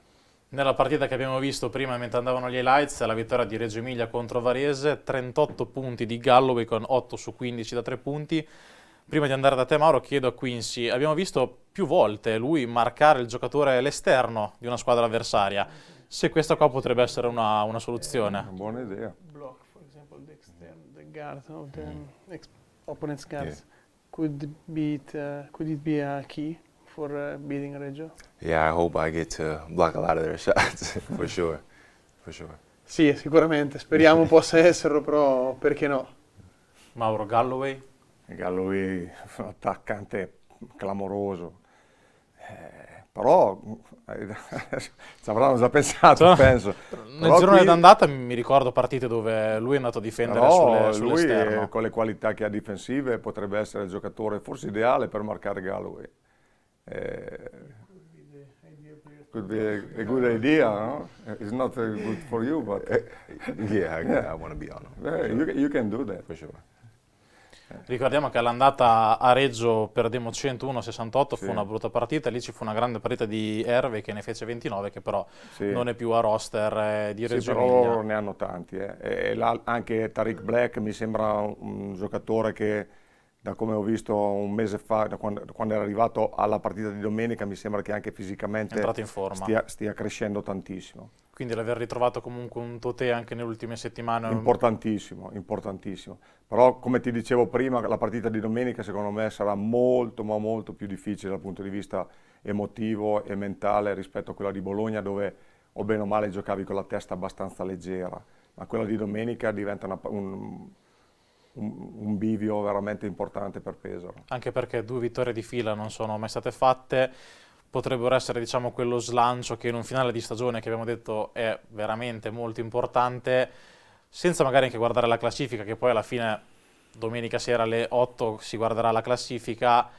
Nella partita che abbiamo visto prima mentre andavano gli highlights, la vittoria di Reggio Emilia contro Varese, 38 punti di Galloway con 8 su 15 da 3 punti. Prima di andare da te Mauro chiedo a Quincy, abbiamo visto più volte lui marcare il giocatore all'esterno di una squadra avversaria se questa qua potrebbe essere una, una soluzione. Una eh, buona idea. Block, for example, the, extern, mm. the guard of the mm. opponent's guards. Yeah. Could, be uh, could it be a key for uh, beating Reggio? Yeah, I hope I get to block a lot of their shots, for sure, for sure. Sì, sicuramente, speriamo possa esserlo, però perché no? Mauro Galloway? Galloway, un attaccante clamoroso. Eh, però ci avranno già pensato, cioè, penso. Nel Però girone qui... d'andata mi ricordo partite dove lui è andato a difendere no, sulle, sull'esterno. Lui, con le qualità che ha difensive, potrebbe essere il giocatore forse ideale per marcare Galloway. Eh, could be a, a good idea, no? It's not uh, good for you, but... Eh, yeah, I, I want to be on. yeah, sure. you, you can do that. For sure. Ricordiamo che all'andata a Reggio perdemmo 101-68, sì. fu una brutta partita, lì ci fu una grande partita di Herve che ne fece 29, che però sì. non è più a roster eh, di Reggio sì, però ne hanno tanti, eh. anche Tariq Black mi sembra un giocatore che da come ho visto un mese fa, da quando, da quando, era arrivato alla partita di domenica, mi sembra che anche fisicamente stia, stia, crescendo tantissimo. Quindi l'aver ritrovato comunque un Totè anche nelle ultime settimane? Importantissimo, importantissimo. Però come ti dicevo prima, la partita di domenica secondo me sarà molto ma molto più difficile dal punto di vista emotivo e mentale rispetto a quella di Bologna dove o bene o male giocavi con la testa abbastanza leggera. Ma quella di domenica diventa una... Un, un, un, bivio veramente importante per Pesaro. Anche perché due vittorie di fila non sono mai state fatte, potrebbero essere diciamo, quello slancio che in un finale di stagione che abbiamo detto è veramente molto importante, senza magari anche guardare la classifica, che poi alla fine domenica sera alle 8 si guarderà la classifica,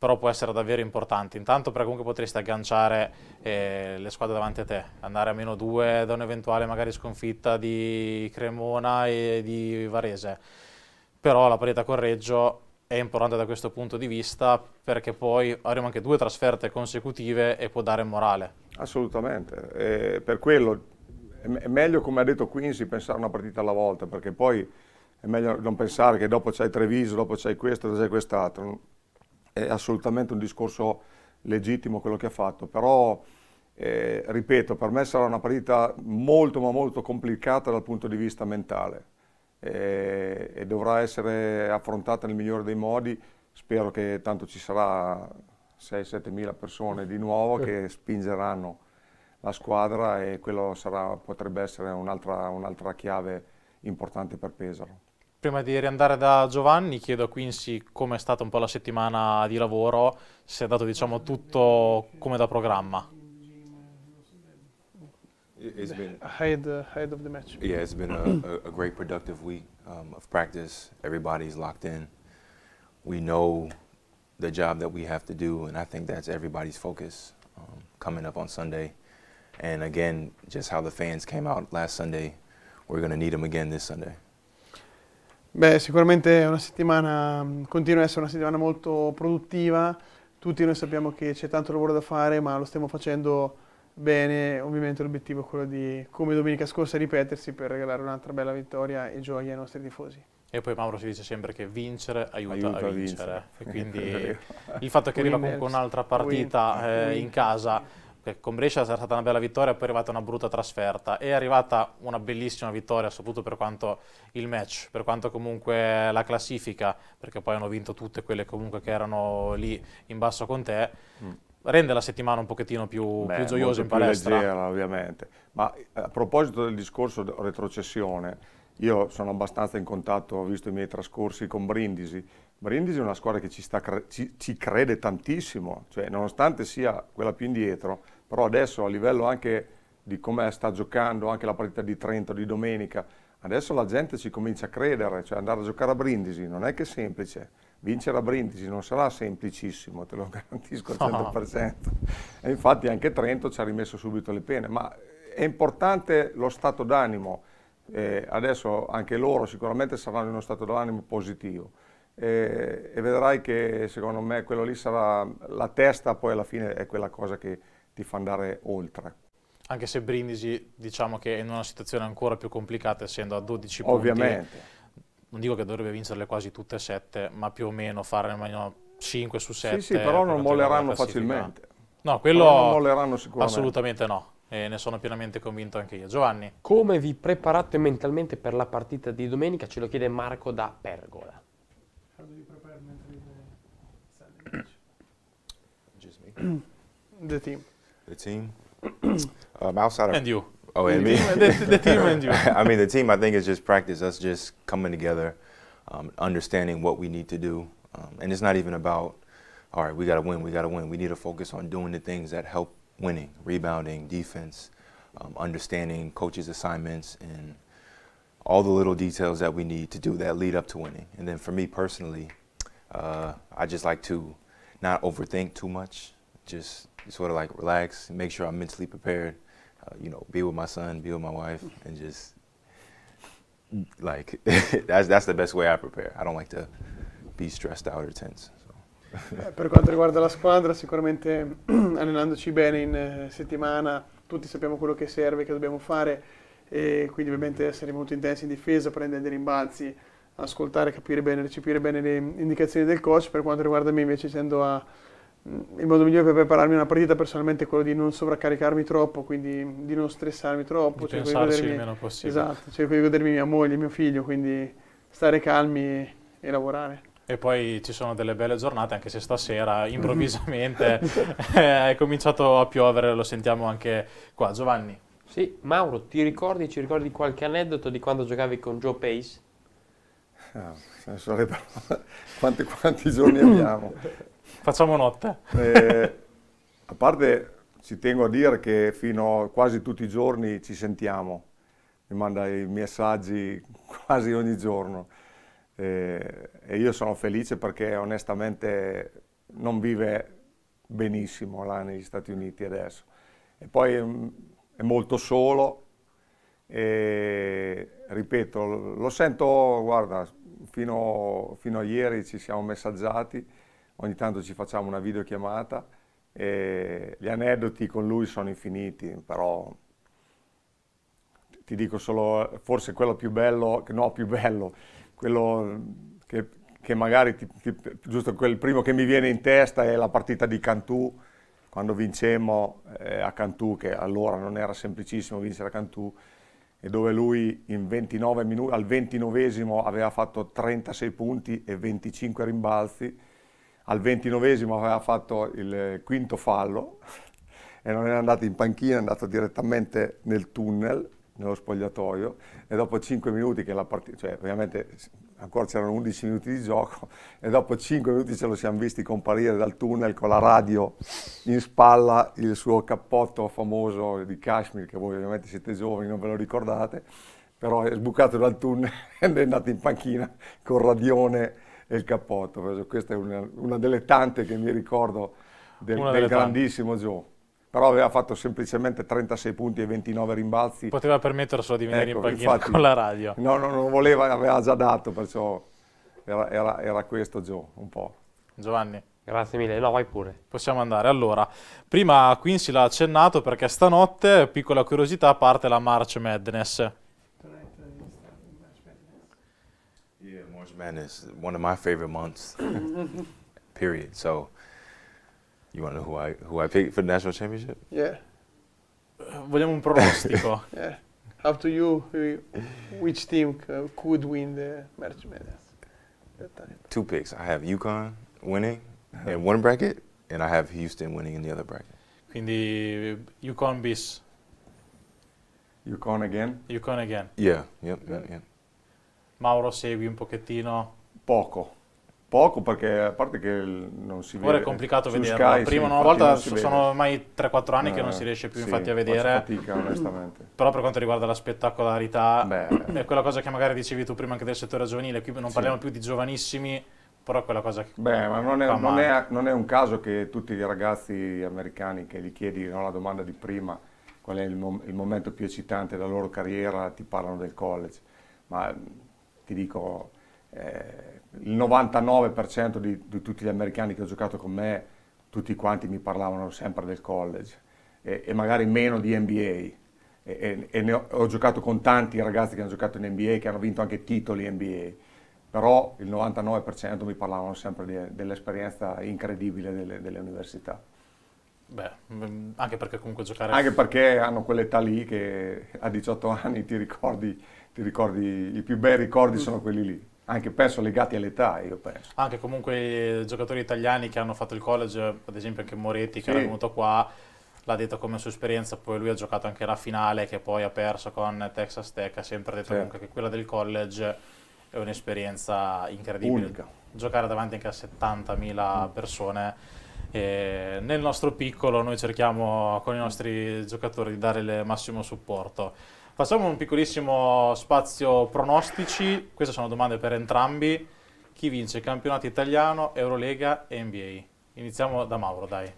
però può essere davvero importante. Intanto perché comunque potresti agganciare eh, le squadre davanti a te, andare a meno 2 da un'eventuale magari sconfitta di Cremona e di Varese però la partita con Reggio è importante da questo punto di vista perché poi avremo anche due trasferte consecutive e può dare morale. Assolutamente, e per quello è meglio, come ha detto Quincy, pensare una partita alla volta perché poi è meglio non pensare che dopo c'hai Treviso, dopo c'hai questo, dopo c'hai quest'altro. È assolutamente un discorso legittimo quello che ha fatto, però eh, ripeto, per me sarà una partita molto ma molto complicata dal punto di vista mentale e, eh, e dovrà essere affrontata nel migliore dei modi. Spero che tanto ci sarà 6-7 mila persone di nuovo che spingeranno la squadra e quello sarà, potrebbe essere un'altra un chiave importante per Pesaro. Prima di riandare da Giovanni, chiedo a Quincy come è stata un po' la settimana di lavoro, se è andato diciamo, tutto come da programma. It's been height, uh, height of the match. Yeah, it's been a, a great productive week um, of practice. Everybody's locked in. We know the job that we have to do, and I think that's everybody's focus um, coming up on Sunday. And again, just how the fans came out last Sunday, we're going to need them again this Sunday. Beh, sicuramente è una settimana, um, continua ad essere una settimana molto produttiva. Tutti noi sappiamo che c'è tanto lavoro da fare, ma lo stiamo facendo bene, ovviamente l'obiettivo è quello di, come domenica scorsa, ripetersi per regalare un'altra bella vittoria e gioia ai nostri tifosi. E poi Mauro si dice sempre che vincere aiuta, aiuta a vincere, vincere. quindi il fatto che arriva comunque un'altra partita eh, in casa con Brescia sarà stata una bella vittoria, poi è arrivata una brutta trasferta. È arrivata una bellissima vittoria, soprattutto per quanto il match, per quanto comunque la classifica, perché poi hanno vinto tutte quelle comunque che erano lì in basso con te. Mm rende la settimana un pochettino più, Beh, più gioiosa in palestra. Più leggera, ovviamente. Ma eh, a proposito del discorso retrocessione, io sono abbastanza in contatto, ho visto i miei trascorsi con Brindisi. Brindisi è una squadra che ci, cre ci, ci crede tantissimo, cioè, nonostante sia quella più indietro, però adesso a livello anche di come sta giocando anche la partita di Trento di domenica, adesso la gente ci comincia a credere, cioè andare a giocare a Brindisi non è che è semplice vincere a Brindisi non sarà semplicissimo, te lo garantisco al 100%. E infatti anche Trento ci ha rimesso subito le pene, ma è importante lo stato d'animo. Eh, adesso anche loro sicuramente saranno in uno stato d'animo positivo eh, e vedrai che secondo me quello lì sarà la testa, poi alla fine è quella cosa che ti fa andare oltre. Anche se Brindisi diciamo che è in una situazione ancora più complicata essendo a 12 Ovviamente. punti. Ovviamente non dico che dovrebbe vincerle quasi tutte e sette, ma più o meno fare almeno 5 su 7. Sì, sì, però non molleranno facilmente. No, quello non molleranno sicuramente. assolutamente no. E ne sono pienamente convinto anche io. Giovanni. Come vi preparate mentalmente per la partita di domenica? Ce lo chiede Marco da Pergola. Certo, The team. The team. Um, outside of, and you. Oh, and me? the, the, team and you. I mean, the team, I think, is just practice, us just coming together, um, understanding what we need to do. Um, and it's not even about, all right, we got to win, we got to win. We need to focus on doing the things that help winning, rebounding, defense, um, understanding coaches' assignments, and all the little details that we need to do that lead up to winning. And then for me personally, uh, I just like to not overthink too much, just sort of like relax, make sure I'm mentally prepared Uh, you know, be with my son, be with my wife, and just like that's that's the best way I prepare. I don't like to be stressed out or tense. So. Eh, per quanto riguarda la squadra, sicuramente allenandoci bene in eh, settimana, tutti sappiamo quello che serve, che dobbiamo fare, e quindi ovviamente essere molto intensi in difesa, prendere dei rimbalzi, ascoltare, capire bene, recepire bene le indicazioni del coach. Per quanto riguarda me, invece, essendo a il modo migliore per prepararmi una partita personalmente è quello di non sovraccaricarmi troppo, quindi di non stressarmi troppo. Di cerco di godermi, il meno possibile. Esatto, cerco di godermi mia moglie, mio figlio, quindi stare calmi e, e lavorare. E poi ci sono delle belle giornate, anche se stasera improvvisamente è cominciato a piovere, lo sentiamo anche qua. Giovanni. Sì, Mauro, ti ricordi, ci ricordi qualche aneddoto di quando giocavi con Joe Pace? Ah, quanti, quanti giorni abbiamo? Facciamo notte. Eh, a parte ci tengo a dire che fino a quasi tutti i giorni ci sentiamo, mi manda i messaggi quasi ogni giorno eh, e io sono felice perché onestamente non vive benissimo là negli Stati Uniti adesso. E poi mm, è molto solo e ripeto, lo sento, guarda, fino, fino a ieri ci siamo messaggiati ogni tanto ci facciamo una videochiamata e gli aneddoti con lui sono infiniti, però ti dico solo forse quello più bello, no più bello, quello che, che magari, ti, ti, giusto quel primo che mi viene in testa è la partita di Cantù, quando vincemmo eh, a Cantù, che allora non era semplicissimo vincere a Cantù, e dove lui 29 al 29 aveva fatto 36 punti e 25 rimbalzi, al ventinovesimo aveva fatto il quinto fallo e non era andato in panchina, è andato direttamente nel tunnel, nello spogliatoio e dopo 5 minuti che la partita, cioè ovviamente ancora c'erano 11 minuti di gioco e dopo 5 minuti ce lo siamo visti comparire dal tunnel con la radio in spalla, il suo cappotto famoso di Kashmir che voi ovviamente siete giovani, non ve lo ricordate, però è sbucato dal tunnel ed è andato in panchina con radione e il cappotto. Questa è una, una delle tante che mi ricordo del, del grandissimo tante. Joe però aveva fatto semplicemente 36 punti e 29 rimbalzi. Poteva permetterselo di venire ecco, in panchina infatti, con la radio. No, no, non voleva, aveva già dato, perciò era, era, era questo Joe, un po'. Giovanni. Grazie mille, no vai pure. Possiamo andare. Allora, prima Quincy l'ha accennato perché stanotte, piccola curiosità, parte la March Madness. Man, it's one of my favorite months, period. So, you want to know who I who I picked for the national championship? Yeah. Uh, vogliamo un pronostico. yeah. Up to you, which team could win the March medals? Two picks. I have UConn winning uh-huh. in one bracket, and I have Houston winning in the other bracket. Quindi UConn bis. UConn again? UConn again. Yeah, yep, yep, yep. Mauro segui un pochettino? Poco, poco perché a parte che non si Ora vede. Ora è complicato vederlo. Sky, Prima sì, una volta sono ormai 3-4 anni eh, che non eh, si riesce più sì, infatti a vedere. fatica mm. onestamente. Però per quanto riguarda la spettacolarità Beh. è quella cosa che magari dicevi tu prima anche del settore giovanile, qui non sì. parliamo più di giovanissimi, però è quella cosa che Beh, ma non è, non, è, non è, un caso che tutti i ragazzi americani che gli chiedi no, la domanda di prima qual è il, mom- il momento più eccitante della loro carriera ti parlano del college. Ma ti dico, eh, il 99% di, di, tutti gli americani che ho giocato con me, tutti quanti mi parlavano sempre del college e, e magari meno di NBA. E, e ho, ho, giocato con tanti ragazzi che hanno giocato in NBA, che hanno vinto anche titoli NBA, però il 99% mi parlavano sempre de, dell'esperienza incredibile delle, delle università. Beh, mm, anche perché comunque giocare... Anche perché hanno quell'età lì che a 18 anni ti ricordi ti ricordi, i più bei ricordi mm. sono quelli lì anche penso legati all'età, io penso. Anche comunque giocatori italiani che hanno fatto il college, ad esempio anche Moretti che sì. era venuto qua, l'ha detto come sua esperienza, poi lui ha giocato anche la finale che poi ha perso con Texas Tech, ha sempre detto certo. comunque che quella del college è un'esperienza incredibile. Unica. Giocare davanti anche a 70.000 mm. persone. E nel nostro piccolo noi cerchiamo con i nostri giocatori di dare il massimo supporto. Passiamo a un piccolissimo spazio pronostici, queste sono domande per entrambi. Chi vince campionato italiano, Eurolega e NBA? Iniziamo da Mauro, dai.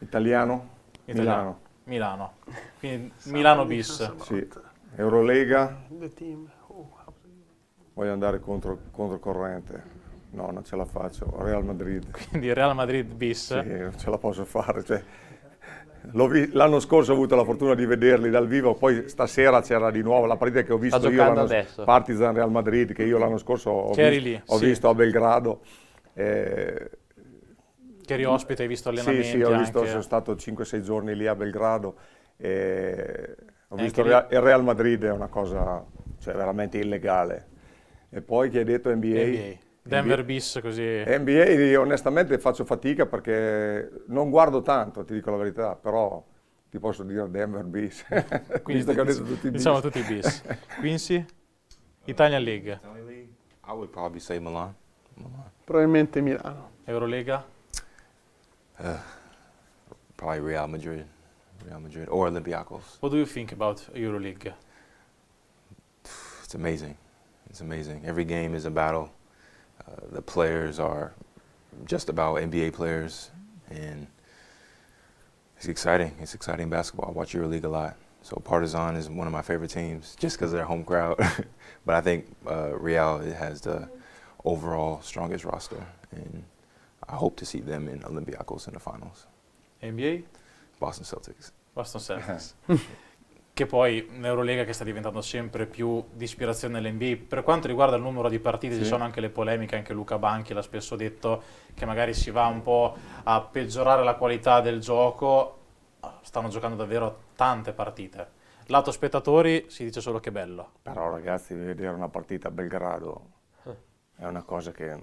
Italiano? italiano. Milano. Milano. Milano bis. Sì. Eurolega. The team. Oh. Voglio andare contro, contro corrente. No, non ce la faccio. Real Madrid. Quindi Real Madrid bis. Sì, non ce la posso fare. Cioè, l'anno scorso ho avuto la fortuna di vederli dal vivo, poi stasera c'era di nuovo la partita che ho visto io, Partizan Real Madrid, che io l'anno scorso ho, visto, lì, ho sì. visto, a Belgrado. Eh, che eri ospite, hai visto allenamenti? Sì, sì, ho visto, anche. sono eh. stato 5-6 giorni lì a Belgrado. Eh, ho visto il Real Madrid, è una cosa cioè, veramente illegale. E poi chi hai detto NBA? NBA. Denver NBA. bis così. NBA onestamente faccio fatica perché non guardo tanto, ti dico la verità, però ti posso dire Denver bis. Quindi, Visto che tutti diciamo bis. tutti bis. Quincy? Italian League. Italian League. I would probably say Milan. Milan. Probabilmente Milano. Eurolega? Uh, probably Real Madrid. Real Madrid or Olympiacos. What do you think about Euroleague? It's amazing. It's amazing. Every game is a battle. Uh, the players are just about NBA players, and it's exciting. It's exciting basketball. I watch EuroLeague a lot. So Partizan is one of my favorite teams just because of their home crowd. but I think uh, Real has the overall strongest roster, and I hope to see them in Olympiacos in the finals. NBA? Boston Celtics. Boston Celtics. che poi l'Eurolega che sta diventando sempre più di ispirazione all'NBA. Per quanto riguarda il numero di partite sì. ci sono anche le polemiche, anche Luca Banchi l'ha spesso detto, che magari si va un po' a peggiorare la qualità del gioco, stanno giocando davvero tante partite. Lato spettatori si dice solo che è bello. Però ragazzi, vedere una partita a Belgrado eh. è una cosa che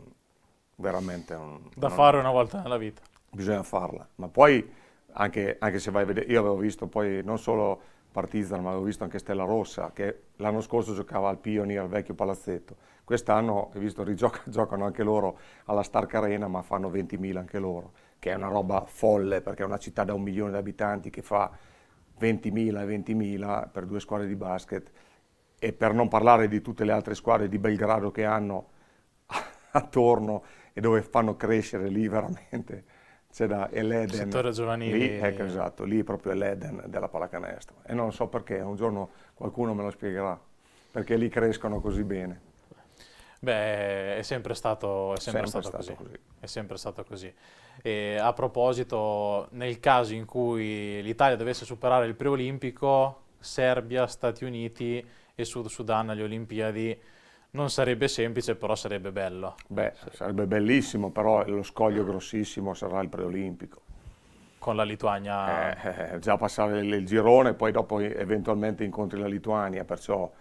veramente... Un, da non... fare una volta nella vita. Bisogna farla, ma poi anche, anche se vai a vedere, io avevo visto poi non solo Partizan, ma avevo visto anche Stella Rossa, che l'anno scorso giocava al Pionier, al vecchio palazzetto. Quest'anno, ho visto, rigioca, giocano anche loro alla Stark Arena, ma fanno 20.000 anche loro, che è una roba folle, perché è una città da un milione di abitanti che fa 20.000 e 20.000 per due squadre di basket, e per non parlare di tutte le altre squadre di Belgrado che hanno attorno e dove fanno crescere lì veramente c'era l'Eden. Settore giovanile. Lì, ecco, esatto, lì è proprio è l'Eden della pallacanestro. E non so perché, un giorno qualcuno me lo spiegherà, perché lì crescono così bene. Beh, è sempre stato, è sempre sempre stato, stato così. così. È sempre stato così. E a proposito, nel caso in cui l'Italia dovesse superare il preolimpico, Serbia, Stati Uniti e Sud Sudan alle Olimpiadi, non sarebbe semplice, però sarebbe bello. Beh, sarebbe bellissimo, però lo scoglio grossissimo sarà il preolimpico. Con la Lituania? Eh, eh, già passare il, il girone, poi dopo eventualmente incontri la Lituania, perciò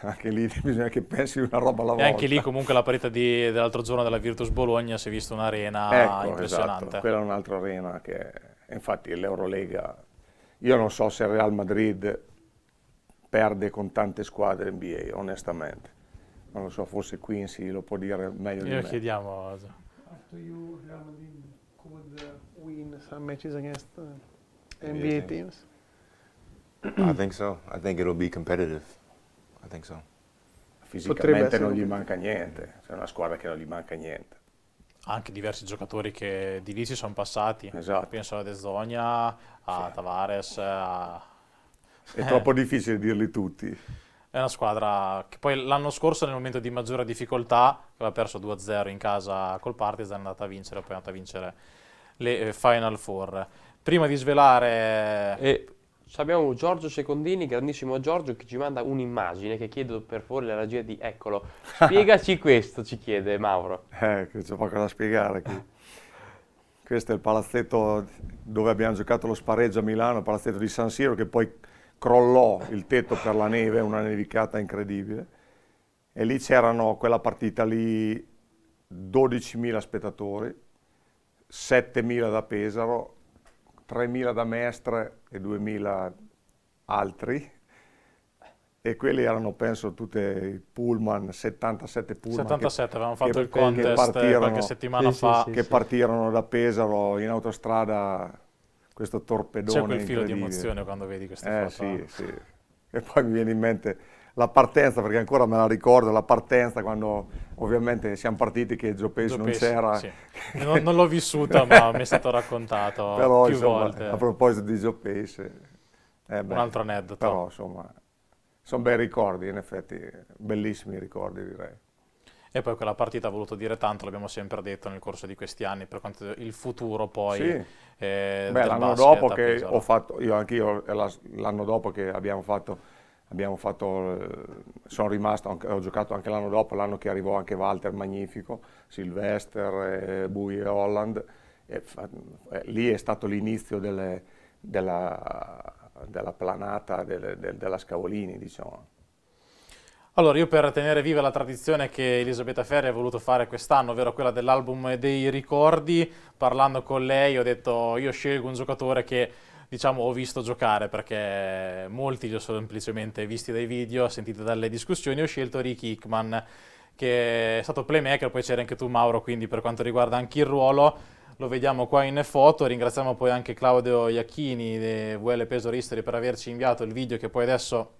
anche lì bisogna che pensi una roba alla volta. E anche lì comunque la parità dell'altro giorno della Virtus Bologna si è vista un'arena ecco, esatto, impressionante. Esatto. Quella è un'altra arena che infatti l'Eurolega, io non so se il Real Madrid perde con tante squadre NBA, onestamente non lo so, forse Quincy lo può dire meglio Glielo di me. chiediamo. After you, Real Madrid could uh, win some matches against uh, NBA, NBA teams? I think so. I think it'll be competitive. I think so. Fisicamente non gli manca niente, c'è una squadra che non gli manca niente. Anche diversi giocatori che di lì si sono passati. Esatto. Penso a De Zogna, a sì. Tavares, a... È eh. troppo difficile dirli tutti è una squadra che poi l'anno scorso nel momento di maggiore difficoltà aveva perso 2-0 in casa col Partizan è andata a vincere poi è andata a vincere le eh, Final Four prima di svelare e abbiamo Giorgio Secondini grandissimo Giorgio che ci manda un'immagine che chiedo per favore la regia di eccolo spiegaci questo ci chiede Mauro eh c'è poco da spiegare qui questo è il palazzetto dove abbiamo giocato lo spareggio a Milano, il palazzetto di San Siro che poi crollò il tetto per la neve, una nevicata incredibile, e lì c'erano quella partita lì 12.000 spettatori, 7.000 da Pesaro, 3.000 da Mestre e 2.000 altri e quelli erano penso tutti i pullman, 77 pullman 77 che, avevamo fatto che, il contest eh, qualche settimana sì, fa sì, che sì. partirono da Pesaro in autostrada questo torpedone C'è quel filo di emozione quando vedi queste eh, foto. Eh. Sì, sì. E poi mi viene in mente la partenza, perché ancora me la ricordo, la partenza quando ovviamente siamo partiti che Joe Pesci non c'era. Sì. Non, non, l'ho vissuta, ma mi è stato raccontato Però, più insomma, volte. A proposito di Joe Pesci, eh beh, un altro aneddoto. Però insomma, sono bei ricordi, in effetti, bellissimi ricordi direi. E poi quella partita ha voluto dire tanto, l'abbiamo sempre detto nel corso di questi anni, per quanto il futuro poi... Sì. Eh, Beh, l'anno dopo che Pesaro. ho fatto, io anch'io l'anno dopo che abbiamo fatto, abbiamo fatto eh, sono rimasto, ho giocato anche l'anno dopo, l'anno che arrivò anche Walter Magnifico, Sylvester, eh, Bui e Holland, e, eh, lì è stato l'inizio della, della, planata delle, de, della Scavolini, diciamo. Allora, io per tenere viva la tradizione che Elisabetta Ferri ha voluto fare quest'anno, ovvero quella dell'album dei ricordi, parlando con lei ho detto io scelgo un giocatore che diciamo ho visto giocare perché molti li ho semplicemente visti dai video, sentiti dalle discussioni, ho scelto Ricky Hickman che è stato playmaker, poi c'era anche tu Mauro, quindi per quanto riguarda anche il ruolo lo vediamo qua in foto, ringraziamo poi anche Claudio Iacchini di VL Pesor History per averci inviato il video che poi adesso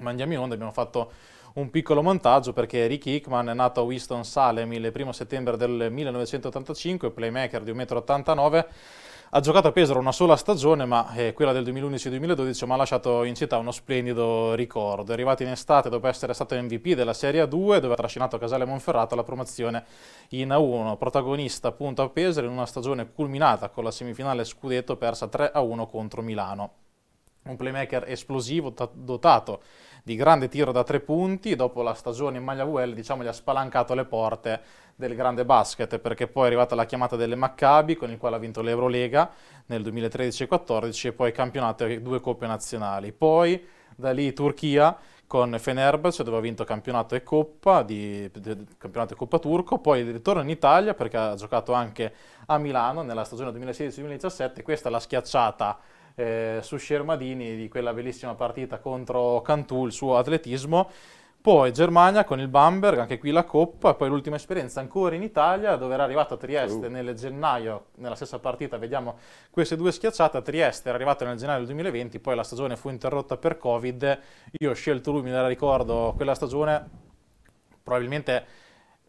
mandiamo in onda, abbiamo fatto un piccolo montaggio perché Ricky Hickman è nato a Winston-Salem il 1 settembre del 1985, playmaker di 1,89 m, ha giocato a Pesaro una sola stagione, ma eh, quella del 2011-2012, ma ha lasciato in città uno splendido ricordo. È arrivato in estate dopo essere stato MVP della Serie 2 dove ha trascinato Casale Monferrato alla promozione in A1. Protagonista appunto a Pesaro in una stagione culminata con la semifinale scudetto persa 3-1 contro Milano. Un playmaker esplosivo, dotato di grande tiro da tre punti, dopo la stagione in maglia UL diciamo gli ha spalancato le porte del grande basket perché poi è arrivata la chiamata delle Maccabi con il quale ha vinto l'Eurolega nel 2013-14 e poi campionato e due coppe nazionali. Poi da lì Turchia con Fenerbahce cioè dove ha vinto campionato e coppa, di, di, campionato e coppa turco, poi il ritorno in Italia perché ha giocato anche a Milano nella stagione 2016-2017, questa l'ha schiacciata eh, su Scermadini di quella bellissima partita contro Cantù, il suo atletismo. Poi Germania con il Bamberg, anche qui la Coppa, poi l'ultima esperienza ancora in Italia, dove era arrivato a Trieste uh. nel gennaio, nella stessa partita vediamo queste due schiacciate, a Trieste era arrivato nel gennaio del 2020, poi la stagione fu interrotta per Covid, io ho scelto lui, me la ricordo, quella stagione probabilmente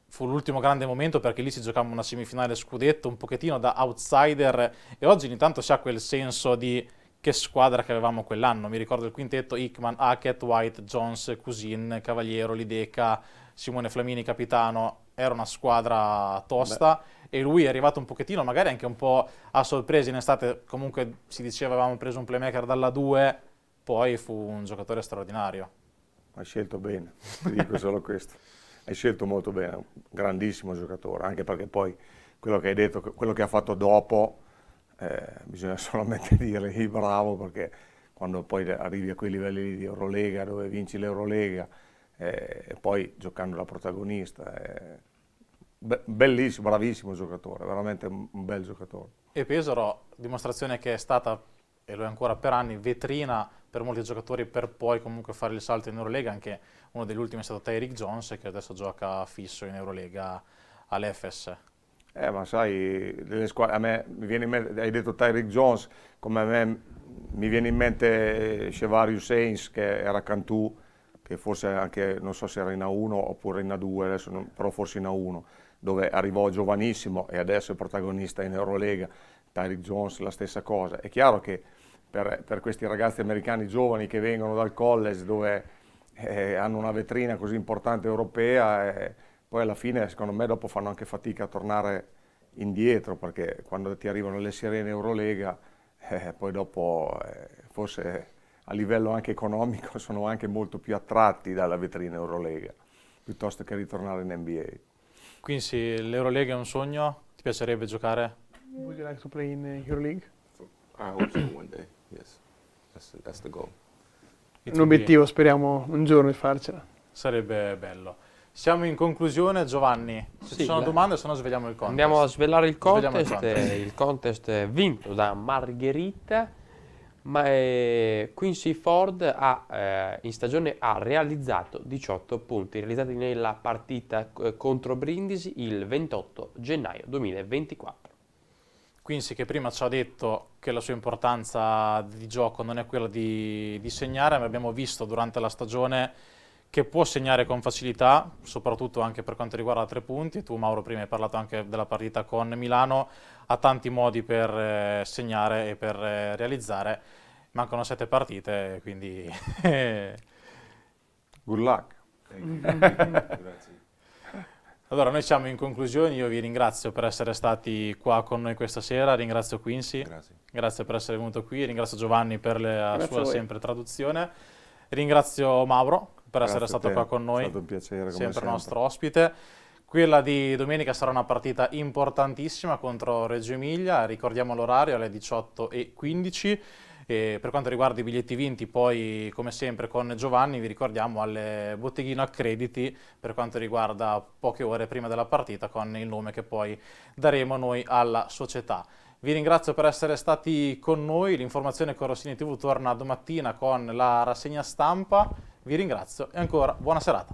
fu l'ultimo grande momento perché lì si giocava una semifinale scudetto, un pochettino da outsider e oggi ogni tanto si ha quel senso di che squadra che avevamo quell'anno. Mi ricordo il quintetto Hickman, Hackett, White, Jones, Cusin, Cavaliero, Lideca, Simone Flamini, capitano. Era una squadra tosta Beh. e lui è arrivato un pochettino, magari anche un po' a sorpresa in estate. Comunque si diceva avevamo preso un playmaker dalla 2, poi fu un giocatore straordinario. Hai scelto bene, ti dico solo questo. Hai scelto molto bene, un grandissimo giocatore, anche perché poi quello che hai detto, quello che ha fatto dopo eh, bisogna solamente dire bravo perché quando poi arrivi a quei livelli di Eurolega dove vinci l'Eurolega eh, e poi giocando da protagonista. Eh, be bellissimo, bravissimo giocatore, veramente un, bel giocatore. E Pesaro, dimostrazione che è stata, e lo è ancora per anni, vetrina per molti giocatori per poi comunque fare il salto in Eurolega, anche uno degli ultimi è stato Tyrick Jones che adesso gioca fisso in Eurolega all'FS. Eh, ma sai, a me mi viene in mente, hai detto Tyrick Jones, come a me mi viene in mente eh, Chevarius Sainz, che era Cantù, che forse anche, non so se era in A1 oppure in A2, non, però forse in A1, dove arrivò giovanissimo e adesso è protagonista in Eurolega. Tyrick Jones, la stessa cosa. È chiaro che per, per questi ragazzi americani giovani che vengono dal college, dove eh, hanno una vetrina così importante europea, eh, poi alla fine, secondo me, dopo fanno anche fatica a tornare indietro, perché quando ti arrivano le sirene Eurolega, eh, poi dopo eh, forse a livello anche economico sono anche molto più attratti dalla vetrina Eurolega, piuttosto che ritornare in NBA. Quindi sì, l'Eurolega è un sogno? Ti piacerebbe giocare? Would you like to play in eh, Euroleague? I hope so one day, yes. That's, that's the goal. Un obiettivo, speriamo un giorno di farcela. Sarebbe bello. Siamo in conclusione, Giovanni. Se sì, ci sono domande, se no svegliamo il contest. Andiamo a svelare il contest. Il contest. il contest. è vinto da Margherita, ma Quincy Ford ha, eh, in stagione ha realizzato 18 punti, realizzati nella partita eh, contro Brindisi il 28 gennaio 2024. Quincy che prima ci ha detto che la sua importanza di gioco non è quella di, di segnare, ma abbiamo visto durante la stagione che può segnare con facilità, soprattutto anche per quanto riguarda tre punti. Tu Mauro prima hai parlato anche della partita con Milano, ha tanti modi per eh, segnare e per eh, realizzare. Mancano sette partite, quindi... Good luck. Grazie. Allora, noi siamo in conclusione, io vi ringrazio per essere stati qua con noi questa sera, ringrazio Quincy, grazie, grazie per essere venuto qui, ringrazio Giovanni per la grazie sua sempre traduzione, ringrazio Mauro per Grazie essere stato qua con noi. È stato un piacere, sempre, sempre nostro ospite. Quella di domenica sarà una partita importantissima contro Reggio Emilia, ricordiamo l'orario alle 18.15. E per quanto riguarda i biglietti vinti, poi come sempre con Giovanni vi ricordiamo alle botteghino accrediti per quanto riguarda poche ore prima della partita con il nome che poi daremo noi alla società. Vi ringrazio per essere stati con noi, l'informazione con Rossini TV torna domattina con la rassegna stampa, vi ringrazio e ancora buona serata.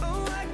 Oh, I